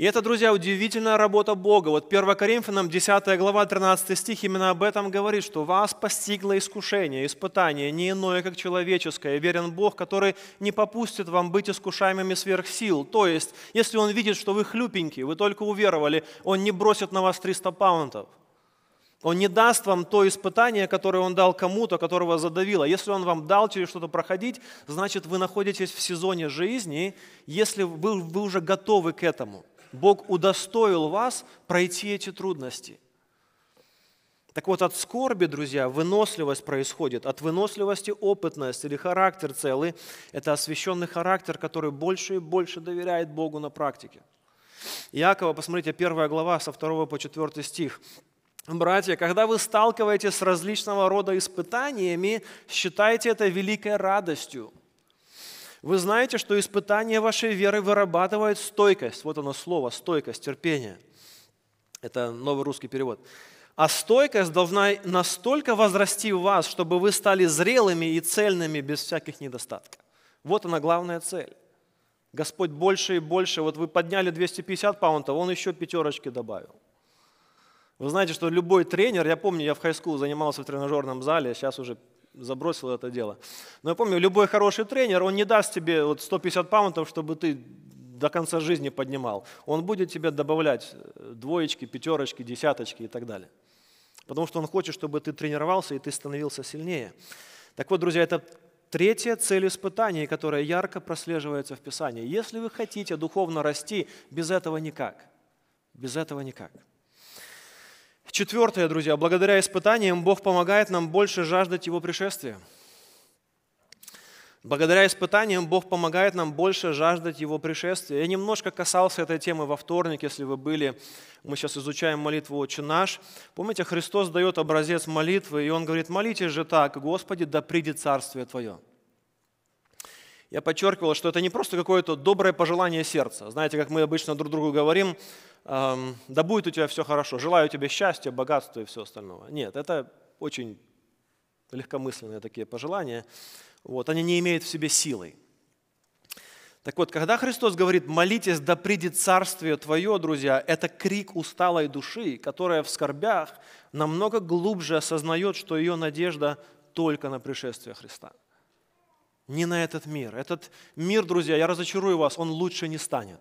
И это, друзья, удивительная работа Бога. Вот 1 Коринфянам 10 глава 13 стих именно об этом говорит, что вас постигло искушение, испытание, не иное, как человеческое. Верен Бог, который не попустит вам быть искушаемыми сверх сил. То есть, если Он видит, что вы хлюпенькие, вы только уверовали, Он не бросит на вас 300 паунтов. Он не даст вам то испытание, которое Он дал кому-то, которого задавило. Если Он вам дал через что-то проходить, значит, вы находитесь в сезоне жизни, если вы, вы уже готовы к этому – Бог удостоил вас пройти эти трудности. Так вот, от скорби, друзья, выносливость происходит. От выносливости опытность или характер целый. Это освященный характер, который больше и больше доверяет Богу на практике. Иакова, посмотрите, первая глава со 2 по 4 стих. Братья, когда вы сталкиваетесь с различного рода испытаниями, считайте это великой радостью – вы знаете, что испытание вашей веры вырабатывает стойкость. Вот оно слово, стойкость, терпение. Это новый русский перевод. А стойкость должна настолько возрасти в вас, чтобы вы стали зрелыми и цельными без всяких недостатков. Вот она главная цель. Господь больше и больше. Вот вы подняли 250 паунтов, он еще пятерочки добавил. Вы знаете, что любой тренер, я помню, я в хай-скул занимался в тренажерном зале, сейчас уже забросил это дело. Но я помню, любой хороший тренер, он не даст тебе вот 150 паунтов, чтобы ты до конца жизни поднимал. Он будет тебе добавлять э, двоечки, пятерочки, десяточки и так далее. Потому что он хочет, чтобы ты тренировался и ты становился сильнее. Так вот, друзья, это третья цель испытаний, которая ярко прослеживается в Писании. Если вы хотите духовно расти, без этого никак. Без этого никак. Четвертое, друзья, благодаря испытаниям Бог помогает нам больше жаждать Его пришествия. Благодаря испытаниям Бог помогает нам больше жаждать Его пришествия. Я немножко касался этой темы во вторник, если вы были. Мы сейчас изучаем молитву «Отче наш». Помните, Христос дает образец молитвы, и Он говорит, молитесь же так, Господи, да придет Царствие Твое я подчеркивал, что это не просто какое-то доброе пожелание сердца. Знаете, как мы обычно друг другу говорим, «Эм, да будет у тебя все хорошо, желаю тебе счастья, богатства и все остального. Нет, это очень легкомысленные такие пожелания. Вот, они не имеют в себе силы. Так вот, когда Христос говорит «молитесь, да придет царствие твое», друзья, это крик усталой души, которая в скорбях намного глубже осознает, что ее надежда только на пришествие Христа – не на этот мир. Этот мир, друзья, я разочарую вас, он лучше не станет.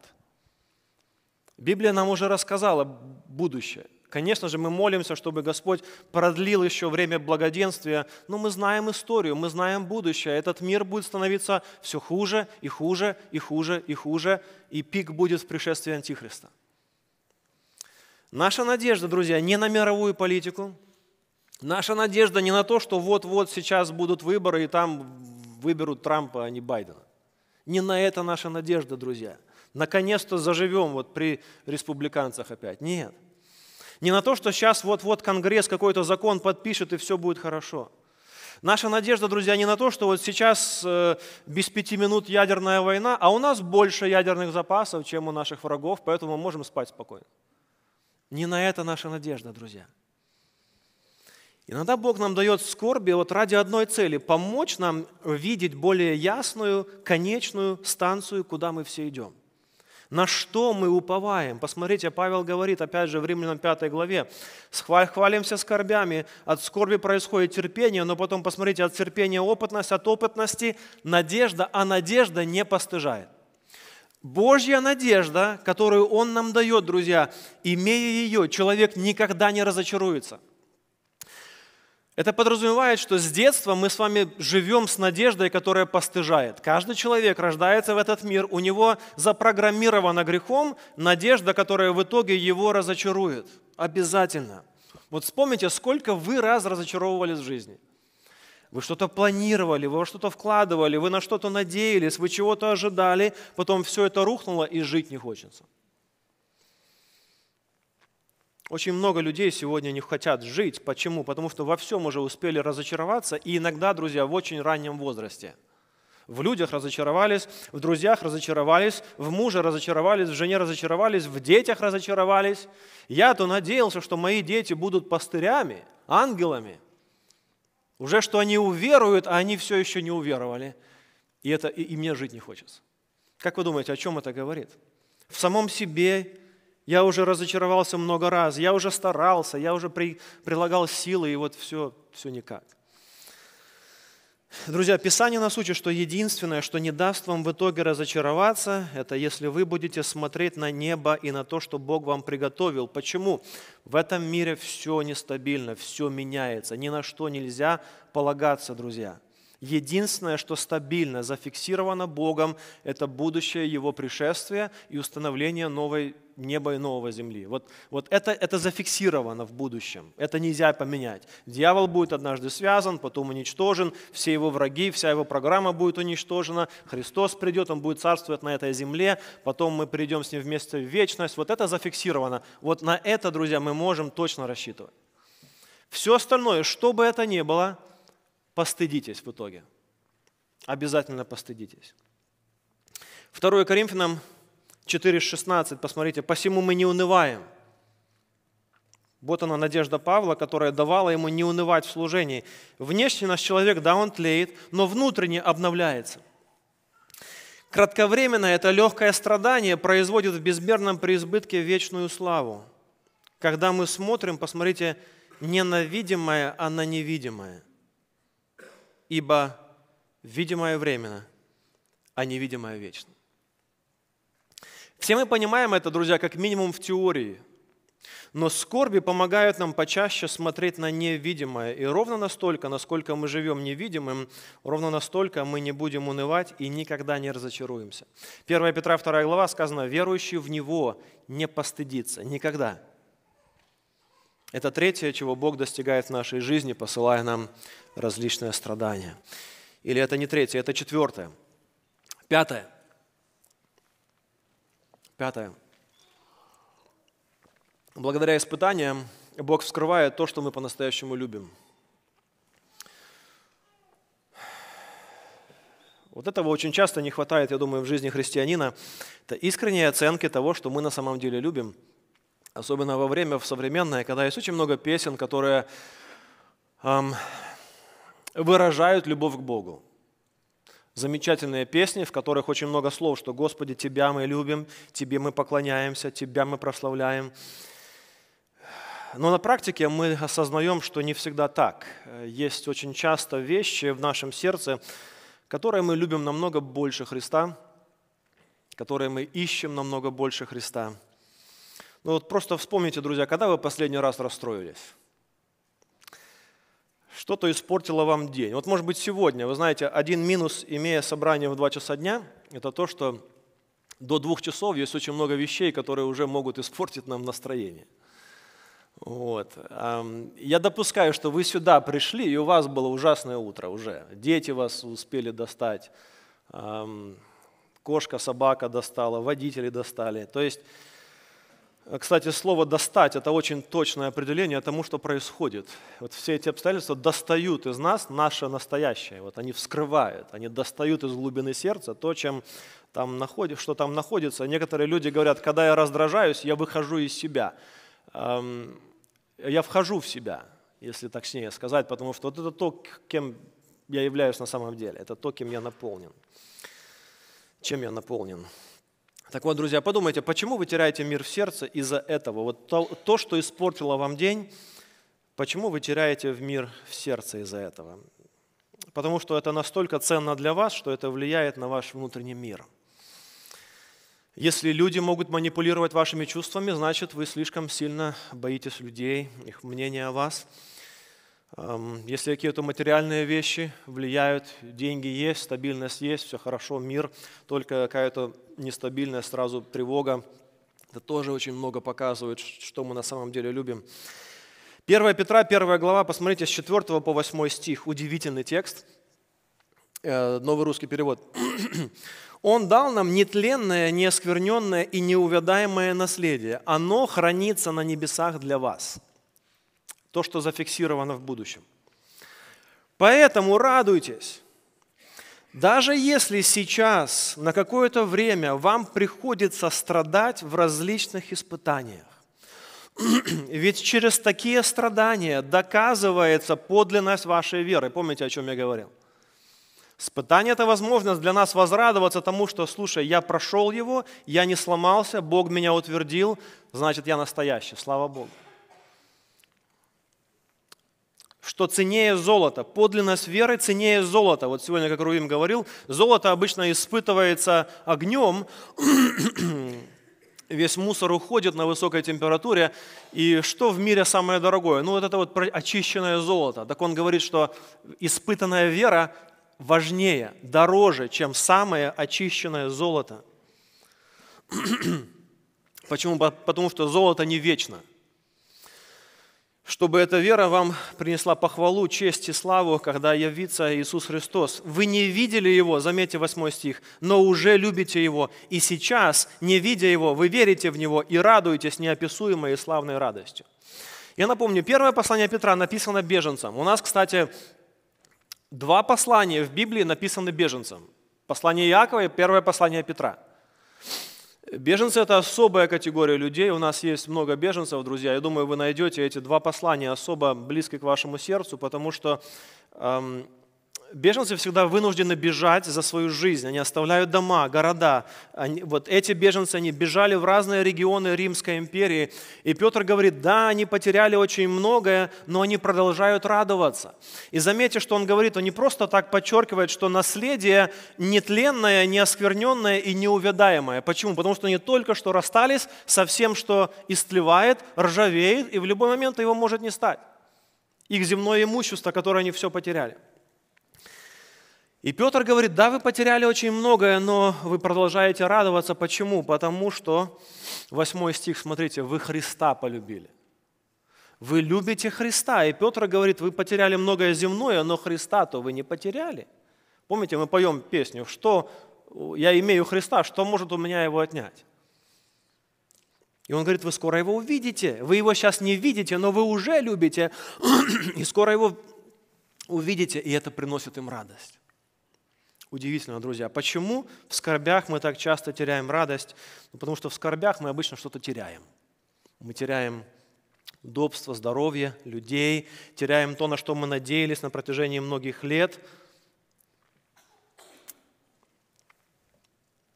Библия нам уже рассказала будущее. Конечно же, мы молимся, чтобы Господь продлил еще время благоденствия, но мы знаем историю, мы знаем будущее. Этот мир будет становиться все хуже и хуже и хуже и хуже, и пик будет в пришествии Антихриста. Наша надежда, друзья, не на мировую политику, наша надежда не на то, что вот-вот сейчас будут выборы, и там выберут Трампа, а не Байдена. Не на это наша надежда, друзья. Наконец-то заживем вот при республиканцах опять. Нет. Не на то, что сейчас вот-вот Конгресс какой-то закон подпишет и все будет хорошо. Наша надежда, друзья, не на то, что вот сейчас э, без пяти минут ядерная война, а у нас больше ядерных запасов, чем у наших врагов, поэтому мы можем спать спокойно. Не на это наша надежда, друзья. Иногда Бог нам дает скорби вот ради одной цели – помочь нам видеть более ясную, конечную станцию, куда мы все идем. На что мы уповаем? Посмотрите, Павел говорит, опять же, в Римлянам 5 главе, «Хвалимся скорбями, от скорби происходит терпение, но потом, посмотрите, от терпения опытность, от опытности надежда, а надежда не постыжает». Божья надежда, которую Он нам дает, друзья, имея ее, человек никогда не разочаруется – это подразумевает, что с детства мы с вами живем с надеждой, которая постыжает. Каждый человек рождается в этот мир, у него запрограммирована грехом надежда, которая в итоге его разочарует. Обязательно. Вот вспомните, сколько вы раз разочаровывались в жизни. Вы что-то планировали, вы во что-то вкладывали, вы на что-то надеялись, вы чего-то ожидали, потом все это рухнуло и жить не хочется. Очень много людей сегодня не хотят жить. Почему? Потому что во всем уже успели разочароваться, и иногда, друзья, в очень раннем возрасте. В людях разочаровались, в друзьях разочаровались, в муже разочаровались, в жене разочаровались, в детях разочаровались. Я-то надеялся, что мои дети будут пастырями, ангелами. Уже что они уверуют, а они все еще не уверовали. И, это, и, и мне жить не хочется. Как вы думаете, о чем это говорит? В самом себе я уже разочаровался много раз, я уже старался, я уже при, прилагал силы, и вот все, все никак. Друзья, Писание нас учит, что единственное, что не даст вам в итоге разочароваться, это если вы будете смотреть на небо и на то, что Бог вам приготовил. Почему? В этом мире все нестабильно, все меняется, ни на что нельзя полагаться, друзья – Единственное, что стабильно зафиксировано Богом, это будущее Его пришествия и установление новой неба и нового земли. Вот, вот это, это зафиксировано в будущем, это нельзя поменять. Дьявол будет однажды связан, потом уничтожен, все его враги, вся его программа будет уничтожена, Христос придет, Он будет царствовать на этой земле, потом мы придем с Ним вместе в вечность. Вот это зафиксировано. Вот на это, друзья, мы можем точно рассчитывать. Все остальное, что бы это ни было – постыдитесь в итоге. Обязательно постыдитесь. 2 Коринфянам 4,16, посмотрите, «Посему мы не унываем». Вот она, надежда Павла, которая давала ему не унывать в служении. Внешне наш человек, да, он тлеет, но внутренне обновляется. Кратковременно это легкое страдание производит в безмерном преизбытке вечную славу. Когда мы смотрим, посмотрите, ненавидимое, а на невидимое – ибо видимое временно, а невидимое вечно. Все мы понимаем это, друзья, как минимум в теории. Но скорби помогают нам почаще смотреть на невидимое. И ровно настолько, насколько мы живем невидимым, ровно настолько мы не будем унывать и никогда не разочаруемся. 1 Петра 2 глава сказано, верующий в Него не постыдится никогда. Это третье, чего Бог достигает в нашей жизни, посылая нам различные страдания. Или это не третье, это четвертое. Пятое. Пятое. Благодаря испытаниям Бог вскрывает то, что мы по-настоящему любим. Вот этого очень часто не хватает, я думаю, в жизни христианина. Это искренние оценки того, что мы на самом деле любим. Особенно во время в современное, когда есть очень много песен, которые эм, выражают любовь к Богу. Замечательные песни, в которых очень много слов, что «Господи, Тебя мы любим, Тебе мы поклоняемся, Тебя мы прославляем». Но на практике мы осознаем, что не всегда так. Есть очень часто вещи в нашем сердце, которые мы любим намного больше Христа, которые мы ищем намного больше Христа. Ну вот просто вспомните, друзья, когда вы последний раз расстроились? что-то испортило вам день. Вот, может быть, сегодня, вы знаете, один минус, имея собрание в 2 часа дня, это то, что до двух часов есть очень много вещей, которые уже могут испортить нам настроение. Вот. Я допускаю, что вы сюда пришли, и у вас было ужасное утро уже. Дети вас успели достать, кошка, собака достала, водители достали. То есть Э, кстати, слово «достать» – это очень точное определение тому, что происходит. Вот все эти обстоятельства достают из нас наше настоящее. Вот они вскрывают, они достают из глубины сердца то, чем там находит, что там находится. Некоторые люди говорят, когда я раздражаюсь, я выхожу из себя. Эм, я вхожу в себя, если так с ней сказать, потому что вот это то, кем я являюсь на самом деле. Это то, кем я наполнен. Чем я наполнен. Так вот, друзья, подумайте, почему вы теряете мир в сердце из-за этого? Вот то, то, что испортило вам день, почему вы теряете в мир в сердце из-за этого? Потому что это настолько ценно для вас, что это влияет на ваш внутренний мир. Если люди могут манипулировать вашими чувствами, значит, вы слишком сильно боитесь людей, их мнения о вас – если какие-то материальные вещи влияют, деньги есть, стабильность есть, все хорошо, мир, только какая-то нестабильная сразу тревога, это тоже очень много показывает, что мы на самом деле любим. 1 Петра, 1 глава, посмотрите, с 4 по 8 стих, удивительный текст, э, новый русский перевод. <clears throat> «Он дал нам нетленное, неоскверненное и неувядаемое наследие. Оно хранится на небесах для вас» то, что зафиксировано в будущем. Поэтому радуйтесь. Даже если сейчас на какое-то время вам приходится страдать в различных испытаниях, <clears throat> ведь через такие страдания доказывается подлинность вашей веры. Помните, о чем я говорил? Испытание – это возможность для нас возрадоваться тому, что, слушай, я прошел его, я не сломался, Бог меня утвердил, значит, я настоящий, слава Богу что ценнее золота, подлинность веры ценнее золота. Вот сегодня, как Руим говорил, золото обычно испытывается огнем, <clears throat> весь мусор уходит на высокой температуре. И что в мире самое дорогое? Ну вот это вот очищенное золото. Так он говорит, что испытанная вера важнее, дороже, чем самое очищенное золото. <clears throat> Почему? Потому что золото не вечно – чтобы эта вера вам принесла похвалу, честь и славу, когда явится Иисус Христос. Вы не видели Его, заметьте 8 стих, но уже любите Его, и сейчас, не видя Его, вы верите в Него и радуетесь неописуемой и славной радостью. Я напомню, первое послание Петра написано беженцам. У нас, кстати, два послания в Библии написаны беженцам. Послание Иакова и первое послание Петра – Беженцы – это особая категория людей. У нас есть много беженцев, друзья. Я думаю, вы найдете эти два послания особо близко к вашему сердцу, потому что эм, беженцы всегда вынуждены бежать за свою жизнь. Они оставляют дома, города. Они, вот эти беженцы, они бежали в разные регионы Римской империи. И Петр говорит, да, они потеряли очень многое, но они продолжают радоваться. И заметьте, что он говорит, он не просто так подчеркивает, что наследие нетленное, неоскверненное и неувядаемое. Почему? Потому что они только что расстались со всем, что истлевает, ржавеет, и в любой момент его может не стать. Их земное имущество, которое они все потеряли – и Петр говорит, да, вы потеряли очень многое, но вы продолжаете радоваться. Почему? Потому что, 8 стих, смотрите, вы Христа полюбили. Вы любите Христа. И Петр говорит, вы потеряли многое земное, но Христа-то вы не потеряли. Помните, мы поем песню, что э, я имею Христа, что может у меня его отнять? И он говорит, вы скоро его увидите. Вы его сейчас не видите, но вы уже любите. <clears throat> И скоро его увидите, и это приносит им радость. Удивительно, друзья. Почему в скорбях мы так часто теряем радость? Ну, потому что в скорбях мы обычно что-то теряем. Мы теряем удобство, здоровье людей, теряем то, на что мы надеялись на протяжении многих лет.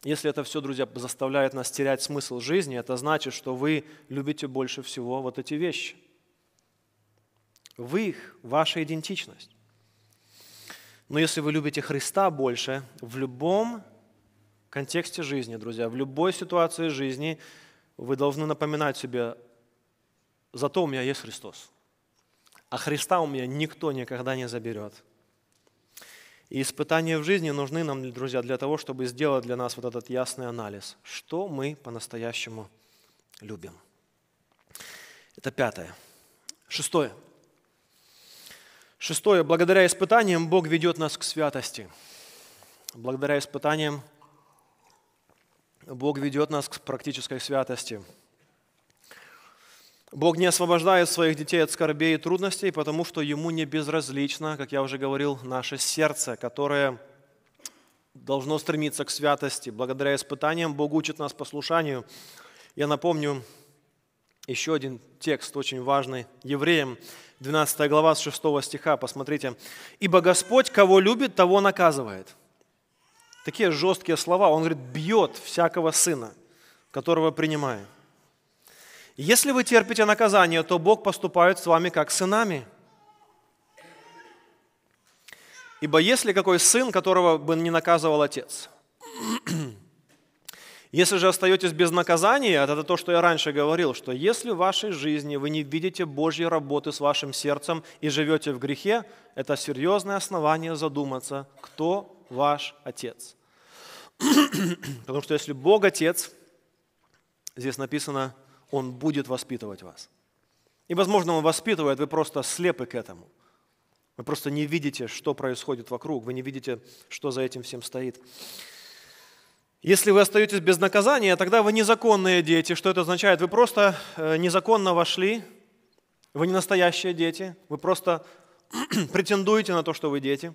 Если это все, друзья, заставляет нас терять смысл жизни, это значит, что вы любите больше всего вот эти вещи. Вы их, ваша идентичность. Но если вы любите Христа больше, в любом контексте жизни, друзья, в любой ситуации жизни вы должны напоминать себе, зато у меня есть Христос. А Христа у меня никто никогда не заберет. И испытания в жизни нужны нам, друзья, для того, чтобы сделать для нас вот этот ясный анализ, что мы по-настоящему любим. Это пятое. Шестое – Шестое. Благодаря испытаниям Бог ведет нас к святости. Благодаря испытаниям Бог ведет нас к практической святости. Бог не освобождает своих детей от скорбей и трудностей, потому что Ему не безразлично, как я уже говорил, наше сердце, которое должно стремиться к святости. Благодаря испытаниям Бог учит нас послушанию. Я напомню еще один текст очень важный. Евреям 12 глава с 6 стиха, посмотрите. «Ибо Господь, кого любит, того наказывает». Такие жесткие слова. Он говорит, бьет всякого сына, которого принимает. Если вы терпите наказание, то Бог поступает с вами как сынами. Ибо если какой сын, которого бы не наказывал отец, если же остаетесь без наказания, это то, что я раньше говорил, что если в вашей жизни вы не видите Божьей работы с вашим сердцем и живете в грехе, это серьезное основание задуматься, кто ваш Отец. <clears throat> Потому что если Бог Отец, здесь написано, Он будет воспитывать вас. И, возможно, Он воспитывает, вы просто слепы к этому. Вы просто не видите, что происходит вокруг, вы не видите, что за этим всем стоит. Если вы остаетесь без наказания, тогда вы незаконные дети. Что это означает? Вы просто э, незаконно вошли, вы не настоящие дети, вы просто <clears throat> претендуете на то, что вы дети.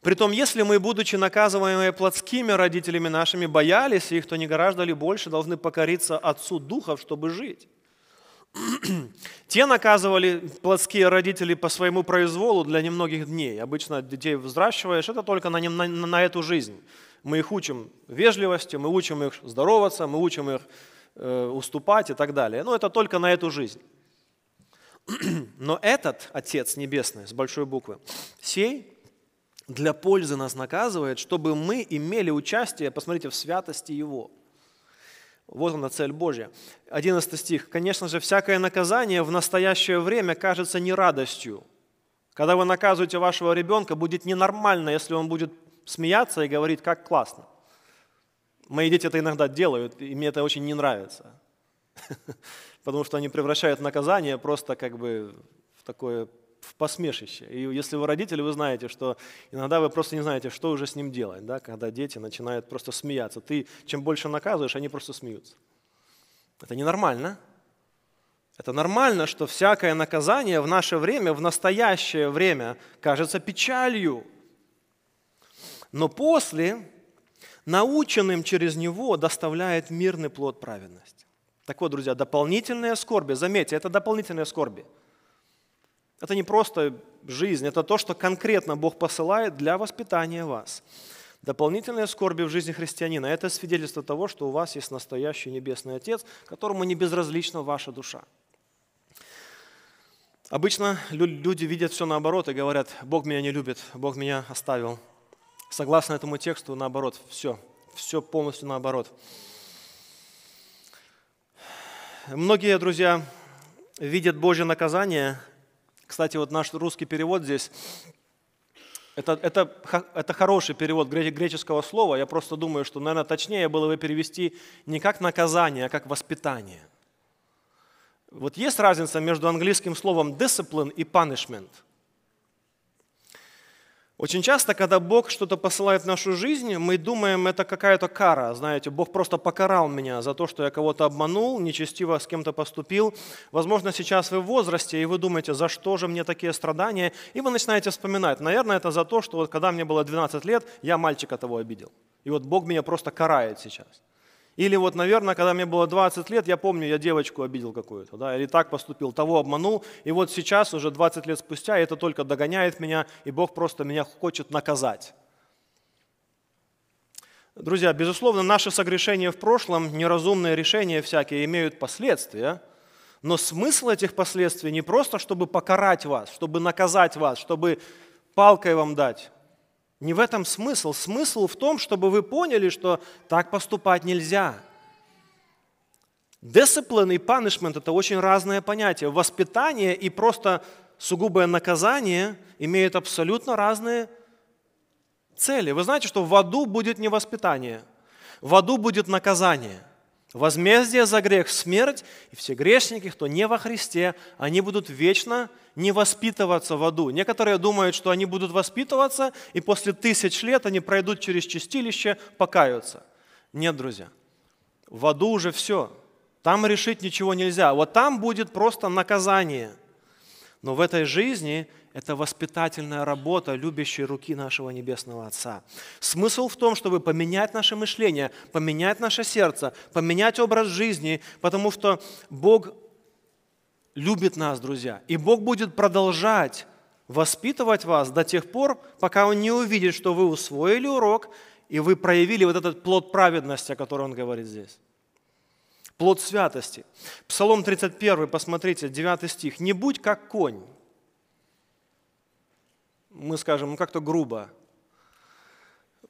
Притом, если мы, будучи наказываемые плотскими родителями нашими, боялись их, то не гораздо ли больше должны покориться Отцу Духов, чтобы жить? <clears throat> Те наказывали плотские родители по своему произволу для немногих дней. Обычно детей взращиваешь, это только на, на, на эту жизнь мы их учим вежливости, мы учим их здороваться, мы учим их э, уступать и так далее. Но это только на эту жизнь. <clears throat> Но этот Отец Небесный, с большой буквы, сей для пользы нас наказывает, чтобы мы имели участие, посмотрите, в святости Его. Вот она цель Божья. 11 стих. «Конечно же, всякое наказание в настоящее время кажется не радостью. Когда вы наказываете вашего ребенка, будет ненормально, если он будет смеяться и говорить, как классно. Мои дети это иногда делают, и мне это очень не нравится. <laughs> Потому что они превращают наказание просто как бы в такое в посмешище. И если вы родители, вы знаете, что иногда вы просто не знаете, что уже с ним делать, да, когда дети начинают просто смеяться. Ты чем больше наказываешь, они просто смеются. Это ненормально. Это нормально, что всякое наказание в наше время, в настоящее время, кажется печалью – но после наученным через него доставляет мирный плод праведности. Так вот, друзья, дополнительные скорби, заметьте, это дополнительные скорби. Это не просто жизнь, это то, что конкретно Бог посылает для воспитания вас. Дополнительные скорби в жизни христианина – это свидетельство того, что у вас есть настоящий Небесный Отец, которому не безразлична ваша душа. Обычно люди видят все наоборот и говорят, Бог меня не любит, Бог меня оставил, Согласно этому тексту, наоборот, все, все полностью наоборот. Многие, друзья, видят Божье наказание. Кстати, вот наш русский перевод здесь, это, это, это хороший перевод греческого слова. Я просто думаю, что, наверное, точнее было бы перевести не как наказание, а как воспитание. Вот есть разница между английским словом discipline и punishment – очень часто, когда Бог что-то посылает в нашу жизнь, мы думаем, это какая-то кара. Знаете, Бог просто покарал меня за то, что я кого-то обманул, нечестиво с кем-то поступил. Возможно, сейчас вы в возрасте, и вы думаете, за что же мне такие страдания? И вы начинаете вспоминать. Наверное, это за то, что вот когда мне было 12 лет, я мальчика того обидел. И вот Бог меня просто карает сейчас. Или вот, наверное, когда мне было 20 лет, я помню, я девочку обидел какую-то, да, или так поступил, того обманул. И вот сейчас, уже 20 лет спустя, это только догоняет меня, и Бог просто меня хочет наказать. Друзья, безусловно, наши согрешения в прошлом, неразумные решения всякие имеют последствия, но смысл этих последствий не просто, чтобы покарать вас, чтобы наказать вас, чтобы палкой вам дать. Не в этом смысл. Смысл в том, чтобы вы поняли, что так поступать нельзя. Discipline и панишмент это очень разное понятие. Воспитание и просто сугубое наказание имеют абсолютно разные цели. Вы знаете, что в аду будет не воспитание, в аду будет наказание – Возмездие за грех – смерть, и все грешники, кто не во Христе, они будут вечно не воспитываться в аду. Некоторые думают, что они будут воспитываться, и после тысяч лет они пройдут через чистилище, покаются. Нет, друзья, в аду уже все. Там решить ничего нельзя. Вот там будет просто наказание. Но в этой жизни это воспитательная работа любящей руки нашего Небесного Отца. Смысл в том, чтобы поменять наше мышление, поменять наше сердце, поменять образ жизни, потому что Бог любит нас, друзья, и Бог будет продолжать воспитывать вас до тех пор, пока Он не увидит, что вы усвоили урок и вы проявили вот этот плод праведности, о котором Он говорит здесь плод святости. Псалом 31, посмотрите, 9 стих. «Не будь как конь, мы скажем, ну как-то грубо.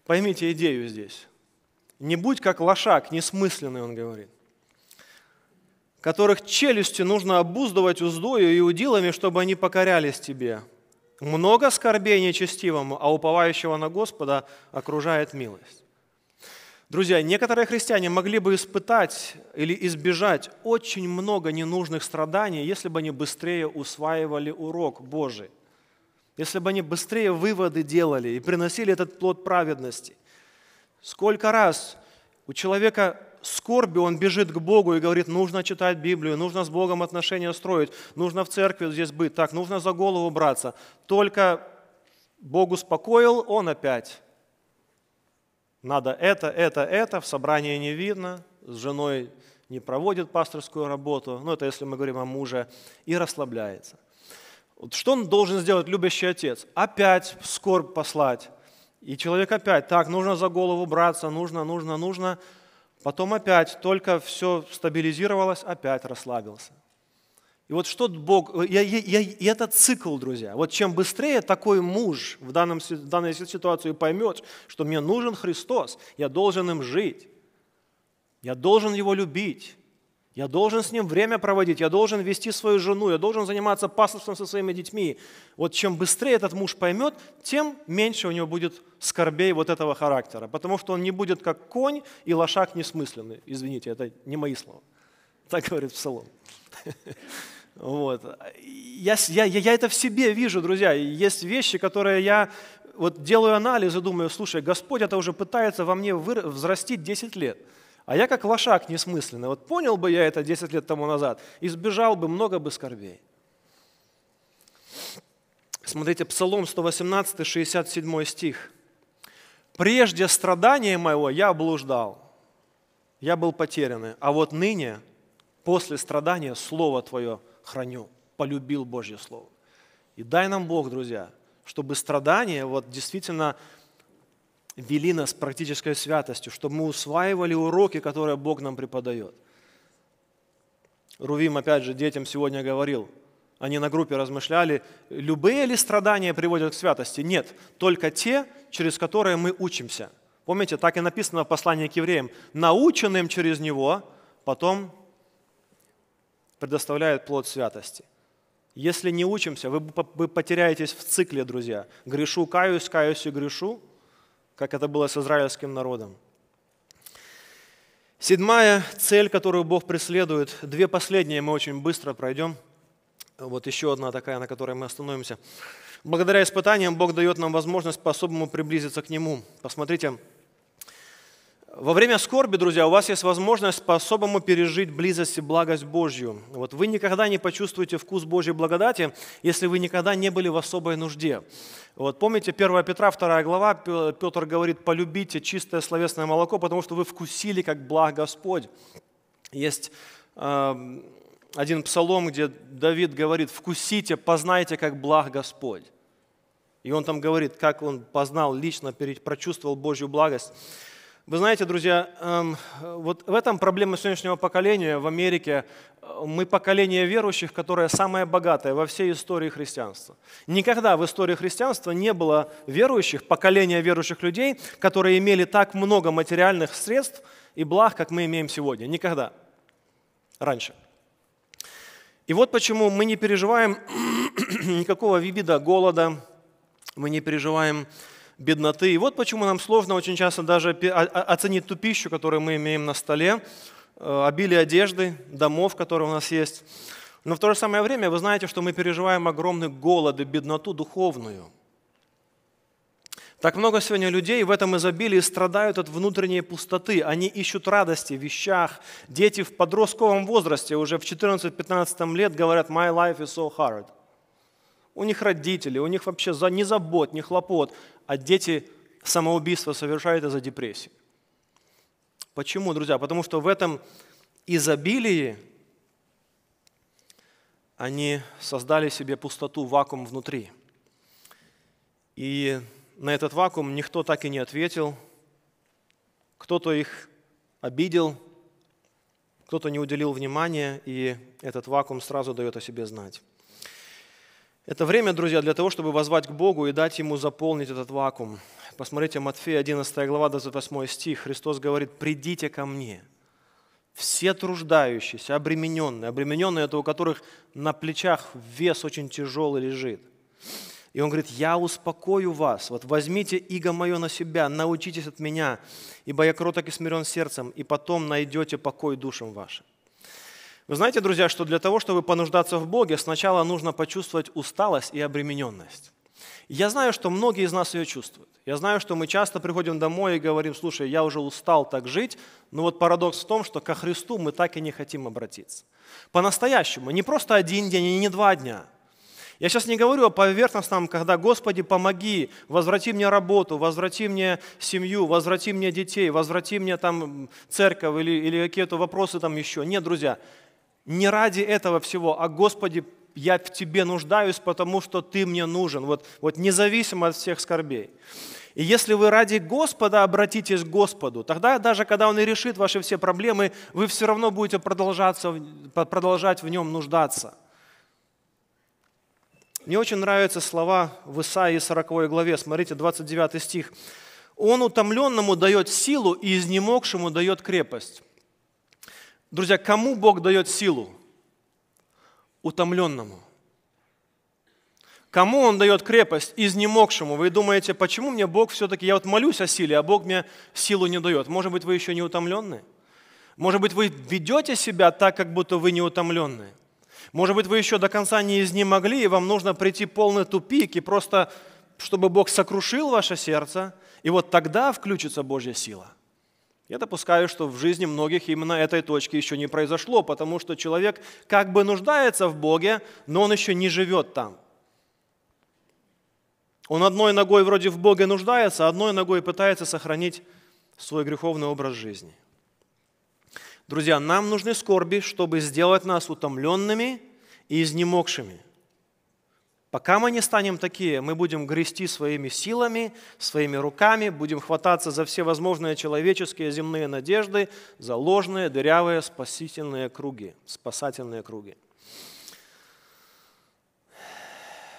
Поймите идею здесь. Не будь как лошак, несмысленный, он говорит, которых челюсти нужно обуздывать уздою и удилами, чтобы они покорялись тебе. Много скорбей нечестивому, а уповающего на Господа окружает милость. Друзья, некоторые христиане могли бы испытать или избежать очень много ненужных страданий, если бы они быстрее усваивали урок Божий – если бы они быстрее выводы делали и приносили этот плод праведности. Сколько раз у человека скорби, он бежит к Богу и говорит, нужно читать Библию, нужно с Богом отношения строить, нужно в церкви здесь быть, так, нужно за голову браться. Только Бог успокоил, он опять. Надо это, это, это, в собрании не видно, с женой не проводит пасторскую работу, ну это если мы говорим о муже, и расслабляется. Вот что он должен сделать любящий отец? Опять в скорбь послать. И человек опять, так, нужно за голову браться, нужно, нужно, нужно. Потом опять, только все стабилизировалось, опять расслабился. И вот что Бог, я, я, я, и это цикл, друзья. Вот чем быстрее такой муж в, данном, в данной ситуации поймет, что мне нужен Христос, я должен им жить, я должен его любить, я должен с ним время проводить, я должен вести свою жену, я должен заниматься пасторством со своими детьми. Вот чем быстрее этот муж поймет, тем меньше у него будет скорбей вот этого характера, потому что он не будет как конь и лошак несмысленный. Извините, это не мои слова. Так говорит Псалом. <laughs> Вот. Я, я, я это в себе вижу, друзья. Есть вещи, которые я вот делаю анализ и думаю, слушай, Господь это уже пытается во мне взрастить 10 лет – а я как лошак несмысленный. Вот понял бы я это 10 лет тому назад, избежал бы много бы скорбей. Смотрите, Псалом 118, 67 стих. «Прежде страдания моего я блуждал, я был потерянный, а вот ныне, после страдания, Слово Твое храню, полюбил Божье Слово». И дай нам Бог, друзья, чтобы страдания вот действительно вели нас практической святостью, чтобы мы усваивали уроки, которые Бог нам преподает. Рувим, опять же, детям сегодня говорил, они на группе размышляли, любые ли страдания приводят к святости? Нет, только те, через которые мы учимся. Помните, так и написано в послании к евреям, наученным через него, потом предоставляет плод святости. Если не учимся, вы, вы потеряетесь в цикле, друзья. Грешу, каюсь, каюсь и грешу – как это было с израильским народом. Седьмая цель, которую Бог преследует, две последние мы очень быстро пройдем. Вот еще одна такая, на которой мы остановимся. Благодаря испытаниям Бог дает нам возможность по-особому приблизиться к Нему. Посмотрите, во время скорби, друзья, у вас есть возможность по-особому пережить близость и благость Божью. Вот вы никогда не почувствуете вкус Божьей благодати, если вы никогда не были в особой нужде. Вот помните 1 Петра 2 глава, Петр говорит, полюбите чистое словесное молоко, потому что вы вкусили, как благ Господь. Есть э, один псалом, где Давид говорит, вкусите, познайте, как благ Господь. И он там говорит, как он познал лично, прочувствовал Божью благость. Вы знаете, друзья, эм, вот в этом проблема сегодняшнего поколения в Америке. Мы поколение верующих, которое самое богатое во всей истории христианства. Никогда в истории христианства не было верующих, поколения верующих людей, которые имели так много материальных средств и благ, как мы имеем сегодня. Никогда. Раньше. И вот почему мы не переживаем <clears throat> никакого вида голода, мы не переживаем бедноты. И вот почему нам сложно очень часто даже оценить ту пищу, которую мы имеем на столе, э, обилие одежды, домов, которые у нас есть. Но в то же самое время вы знаете, что мы переживаем огромный голод и бедноту духовную. Так много сегодня людей в этом изобилии страдают от внутренней пустоты. Они ищут радости в вещах. Дети в подростковом возрасте уже в 14-15 лет говорят «My life is so hard». У них родители, у них вообще ни забот, ни хлопот, а дети самоубийство совершают из-за депрессии. Почему, друзья? Потому что в этом изобилии они создали себе пустоту, вакуум внутри. И на этот вакуум никто так и не ответил. Кто-то их обидел, кто-то не уделил внимания, и этот вакуум сразу дает о себе знать. Это время, друзья, для того, чтобы возвать к Богу и дать Ему заполнить этот вакуум. Посмотрите, Матфея 11 глава, 28 стих. Христос говорит, «Придите ко мне, все труждающиеся, обремененные, обремененные – это у которых на плечах вес очень тяжелый лежит. И он говорит, я успокою вас, вот возьмите иго мое на себя, научитесь от меня, ибо я кроток и смирен сердцем, и потом найдете покой душам вашим. Вы знаете, друзья, что для того, чтобы понуждаться в Боге, сначала нужно почувствовать усталость и обремененность. Я знаю, что многие из нас ее чувствуют. Я знаю, что мы часто приходим домой и говорим, слушай, я уже устал так жить, но вот парадокс в том, что ко Христу мы так и не хотим обратиться. По-настоящему, не просто один день и не два дня. Я сейчас не говорю о поверхностном, когда «Господи, помоги, возврати мне работу, возврати мне семью, возврати мне детей, возврати мне там церковь или, или какие-то вопросы там еще». Нет, друзья, не ради этого всего, а Господи, я в Тебе нуждаюсь, потому что Ты мне нужен, вот, вот независимо от всех скорбей. И если вы ради Господа обратитесь к Господу, тогда даже когда Он и решит ваши все проблемы, вы все равно будете продолжаться, продолжать в Нем нуждаться. Мне очень нравятся слова в Исаии 40 главе, смотрите, 29 стих. «Он утомленному дает силу и изнемогшему дает крепость». Друзья, кому Бог дает силу? Утомленному. Кому Он дает крепость? Изнемогшему. Вы думаете, почему мне Бог все-таки, я вот молюсь о силе, а Бог мне силу не дает? Может быть, вы еще не утомленные? Может быть, вы ведете себя так, как будто вы не утомленные? Может быть, вы еще до конца не изнемогли, и вам нужно прийти полный тупик, и просто, чтобы Бог сокрушил ваше сердце, и вот тогда включится Божья сила – я допускаю, что в жизни многих именно этой точки еще не произошло, потому что человек как бы нуждается в Боге, но он еще не живет там. Он одной ногой вроде в Боге нуждается, а одной ногой пытается сохранить свой греховный образ жизни. Друзья, нам нужны скорби, чтобы сделать нас утомленными и изнемогшими – Пока мы не станем такие, мы будем грести своими силами, своими руками, будем хвататься за все возможные человеческие земные надежды, за ложные, дырявые спасительные круги, спасательные круги.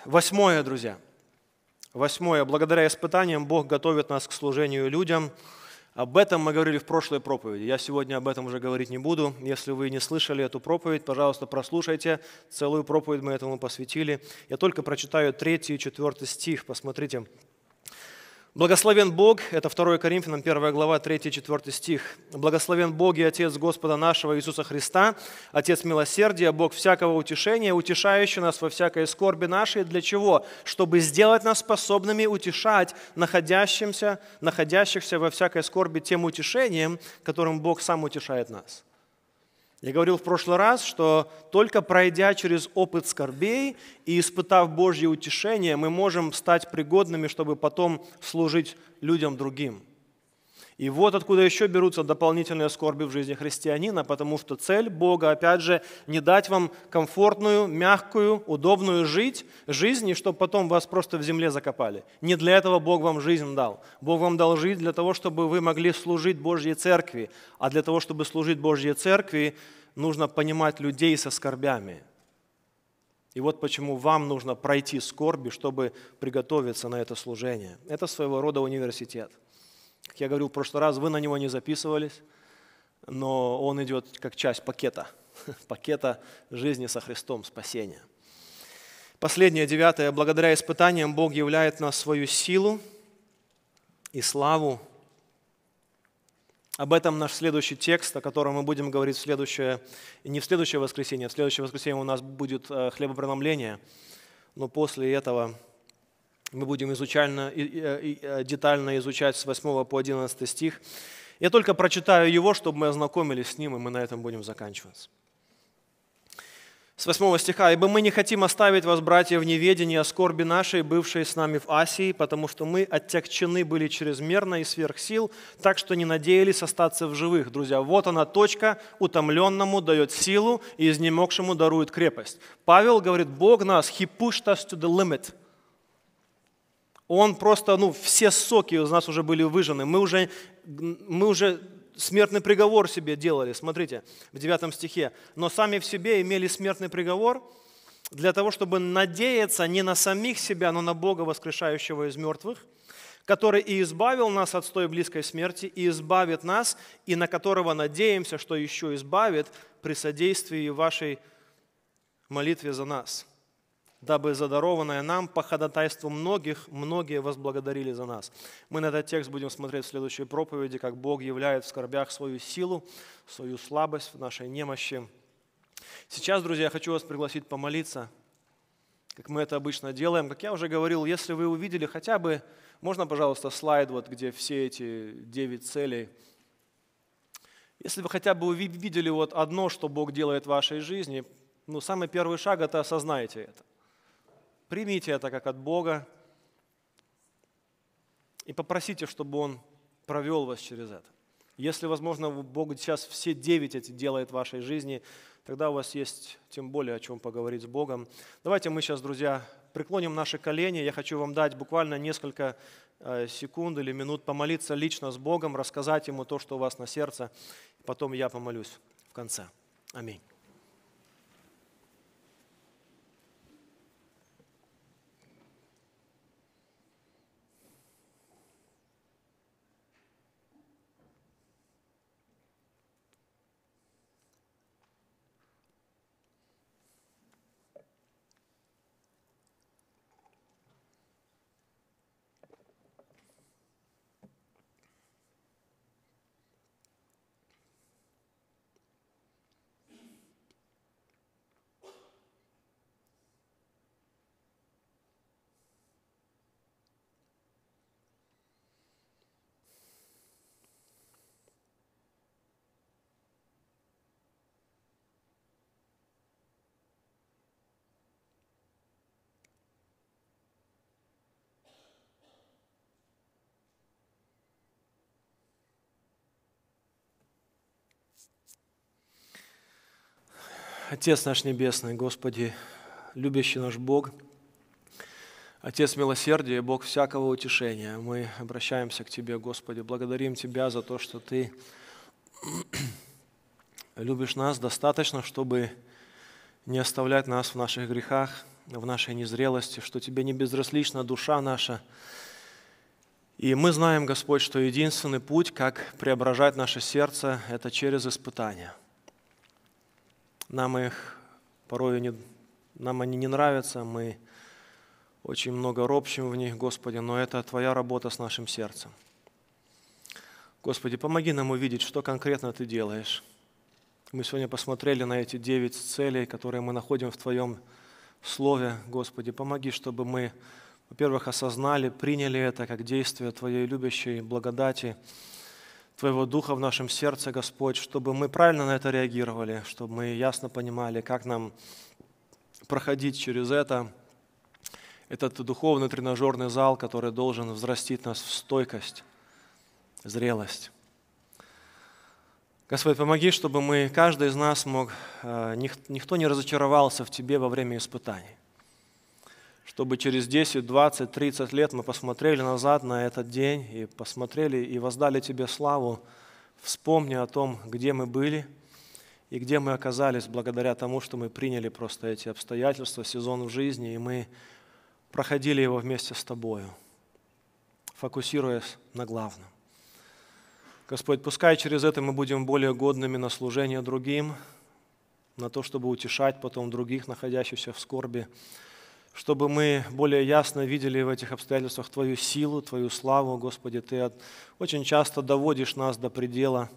Восьмое, друзья. Восьмое. Благодаря испытаниям Бог готовит нас к служению людям – об этом мы говорили в прошлой проповеди. Я сегодня об этом уже говорить не буду. Если вы не слышали эту проповедь, пожалуйста, прослушайте. Целую проповедь мы этому посвятили. Я только прочитаю третий, и 4 стих. Посмотрите. Благословен Бог, это 2 Коринфянам 1 глава 3-4 стих. Благословен Бог и Отец Господа нашего Иисуса Христа, Отец милосердия, Бог всякого утешения, утешающий нас во всякой скорби нашей. Для чего? Чтобы сделать нас способными утешать находящимся, находящихся во всякой скорби тем утешением, которым Бог сам утешает нас. Я говорил в прошлый раз, что только пройдя через опыт скорбей и испытав Божье утешение, мы можем стать пригодными, чтобы потом служить людям другим. И вот откуда еще берутся дополнительные скорби в жизни христианина, потому что цель Бога, опять же, не дать вам комфортную, мягкую, удобную жить, жизнь, и чтобы потом вас просто в земле закопали. Не для этого Бог вам жизнь дал. Бог вам дал жизнь для того, чтобы вы могли служить Божьей Церкви, а для того, чтобы служить Божьей Церкви, нужно понимать людей со скорбями. И вот почему вам нужно пройти скорби, чтобы приготовиться на это служение. Это своего рода университет. Как я говорил в прошлый раз, вы на него не записывались, но он идет как часть пакета, <laughs> пакета жизни со Христом, спасения. Последнее, девятое. Благодаря испытаниям Бог являет нас свою силу и славу об этом наш следующий текст, о котором мы будем говорить в следующее, не в следующее воскресенье, в следующее воскресенье у нас будет э, хлебопреломление, но после этого мы будем изучально, э, детально изучать с 8 по 11 стих. Я только прочитаю его, чтобы мы ознакомились с ним, и мы на этом будем заканчиваться с 8 стиха. «Ибо мы не хотим оставить вас, братья, в неведении о скорби нашей, бывшей с нами в Асии, потому что мы оттягчены были чрезмерно и сверх сил, так что не надеялись остаться в живых». Друзья, вот она точка, утомленному дает силу и изнемогшему дарует крепость. Павел говорит, Бог нас, he pushed us to the limit – он просто, ну, все соки из нас уже были выжены, Мы уже, мы уже смертный приговор себе делали, смотрите, в 9 стихе. «Но сами в себе имели смертный приговор для того, чтобы надеяться не на самих себя, но на Бога, воскрешающего из мертвых, который и избавил нас от той близкой смерти, и избавит нас, и на которого надеемся, что еще избавит при содействии вашей молитве за нас» дабы задарованное нам по ходатайству многих, многие возблагодарили за нас. Мы на этот текст будем смотреть в следующей проповеди, как Бог являет в скорбях свою силу, свою слабость в нашей немощи. Сейчас, друзья, я хочу вас пригласить помолиться, как мы это обычно делаем. Как я уже говорил, если вы увидели хотя бы, можно, пожалуйста, слайд, вот, где все эти девять целей – если вы хотя бы увидели вот одно, что Бог делает в вашей жизни, ну, самый первый шаг – это осознайте это. Примите это как от Бога и попросите, чтобы Он провел вас через это. Если, возможно, Бог сейчас все девять эти делает в вашей жизни, тогда у вас есть тем более о чем поговорить с Богом. Давайте мы сейчас, друзья, преклоним наши колени. Я хочу вам дать буквально несколько э, секунд или минут помолиться лично с Богом, рассказать Ему то, что у вас на сердце. Потом я помолюсь в конце. Аминь. Отец наш Небесный, Господи, любящий наш Бог, Отец милосердия, Бог всякого утешения, мы обращаемся к Тебе, Господи, благодарим Тебя за то, что Ты <clears throat> любишь нас достаточно, чтобы не оставлять нас в наших грехах, в нашей незрелости, что Тебе не безразлична душа наша. И мы знаем, Господь, что единственный путь, как преображать наше сердце, это через испытания – нам их порой не, нам они не нравятся, мы очень много ропщим в них, Господи, но это Твоя работа с нашим сердцем. Господи, помоги нам увидеть, что конкретно Ты делаешь. Мы сегодня посмотрели на эти девять целей, которые мы находим в Твоем Слове. Господи, помоги, чтобы мы, во-первых, осознали, приняли это как действие Твоей любящей благодати – Твоего Духа в нашем сердце, Господь, чтобы мы правильно на это реагировали, чтобы мы ясно понимали, как нам проходить через это, этот духовный тренажерный зал, который должен взрастить нас в стойкость, зрелость. Господь, помоги, чтобы мы, каждый из нас мог, э, никто не разочаровался в Тебе во время испытаний чтобы через 10, 20, 30 лет мы посмотрели назад на этот день и посмотрели и воздали Тебе славу, вспомни о том, где мы были и где мы оказались благодаря тому, что мы приняли просто эти обстоятельства, сезон в жизни, и мы проходили его вместе с Тобою, фокусируясь на главном. Господь, пускай через это мы будем более годными на служение другим, на то, чтобы утешать потом других, находящихся в скорби, чтобы мы более ясно видели в этих обстоятельствах Твою силу, Твою славу, Господи, Ты очень часто доводишь нас до предела,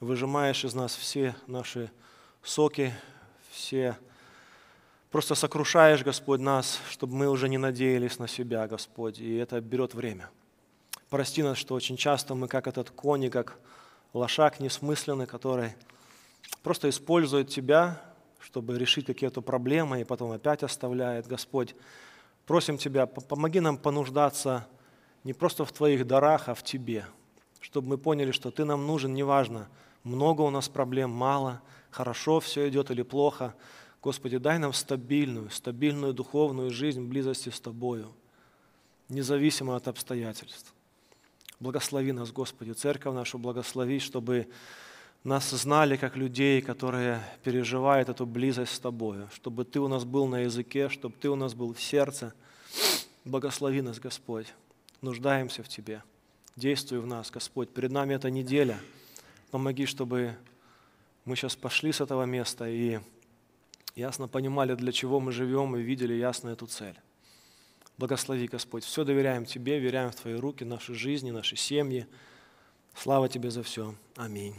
выжимаешь из нас все наши соки, все... Просто сокрушаешь, Господь, нас, чтобы мы уже не надеялись на себя, Господь, и это берет время. Прости нас, что очень часто мы, как этот конь, как лошак несмысленный, который просто использует Тебя, чтобы решить какие-то проблемы, и потом опять оставляет. Господь, просим Тебя, помоги нам понуждаться не просто в Твоих дарах, а в Тебе, чтобы мы поняли, что Ты нам нужен, неважно, много у нас проблем, мало, хорошо все идет или плохо. Господи, дай нам стабильную, стабильную духовную жизнь в близости с Тобою, независимо от обстоятельств. Благослови нас, Господи, церковь нашу благослови, чтобы нас знали как людей, которые переживают эту близость с Тобою, чтобы Ты у нас был на языке, чтобы Ты у нас был в сердце. Благослови нас, Господь. Нуждаемся в Тебе. Действуй в нас, Господь. Перед нами эта неделя. Помоги, чтобы мы сейчас пошли с этого места и ясно понимали, для чего мы живем, и видели ясно эту цель. Благослови, Господь. Все доверяем Тебе, веряем в Твои руки, наши жизни, наши семьи. Слава Тебе за все. Аминь.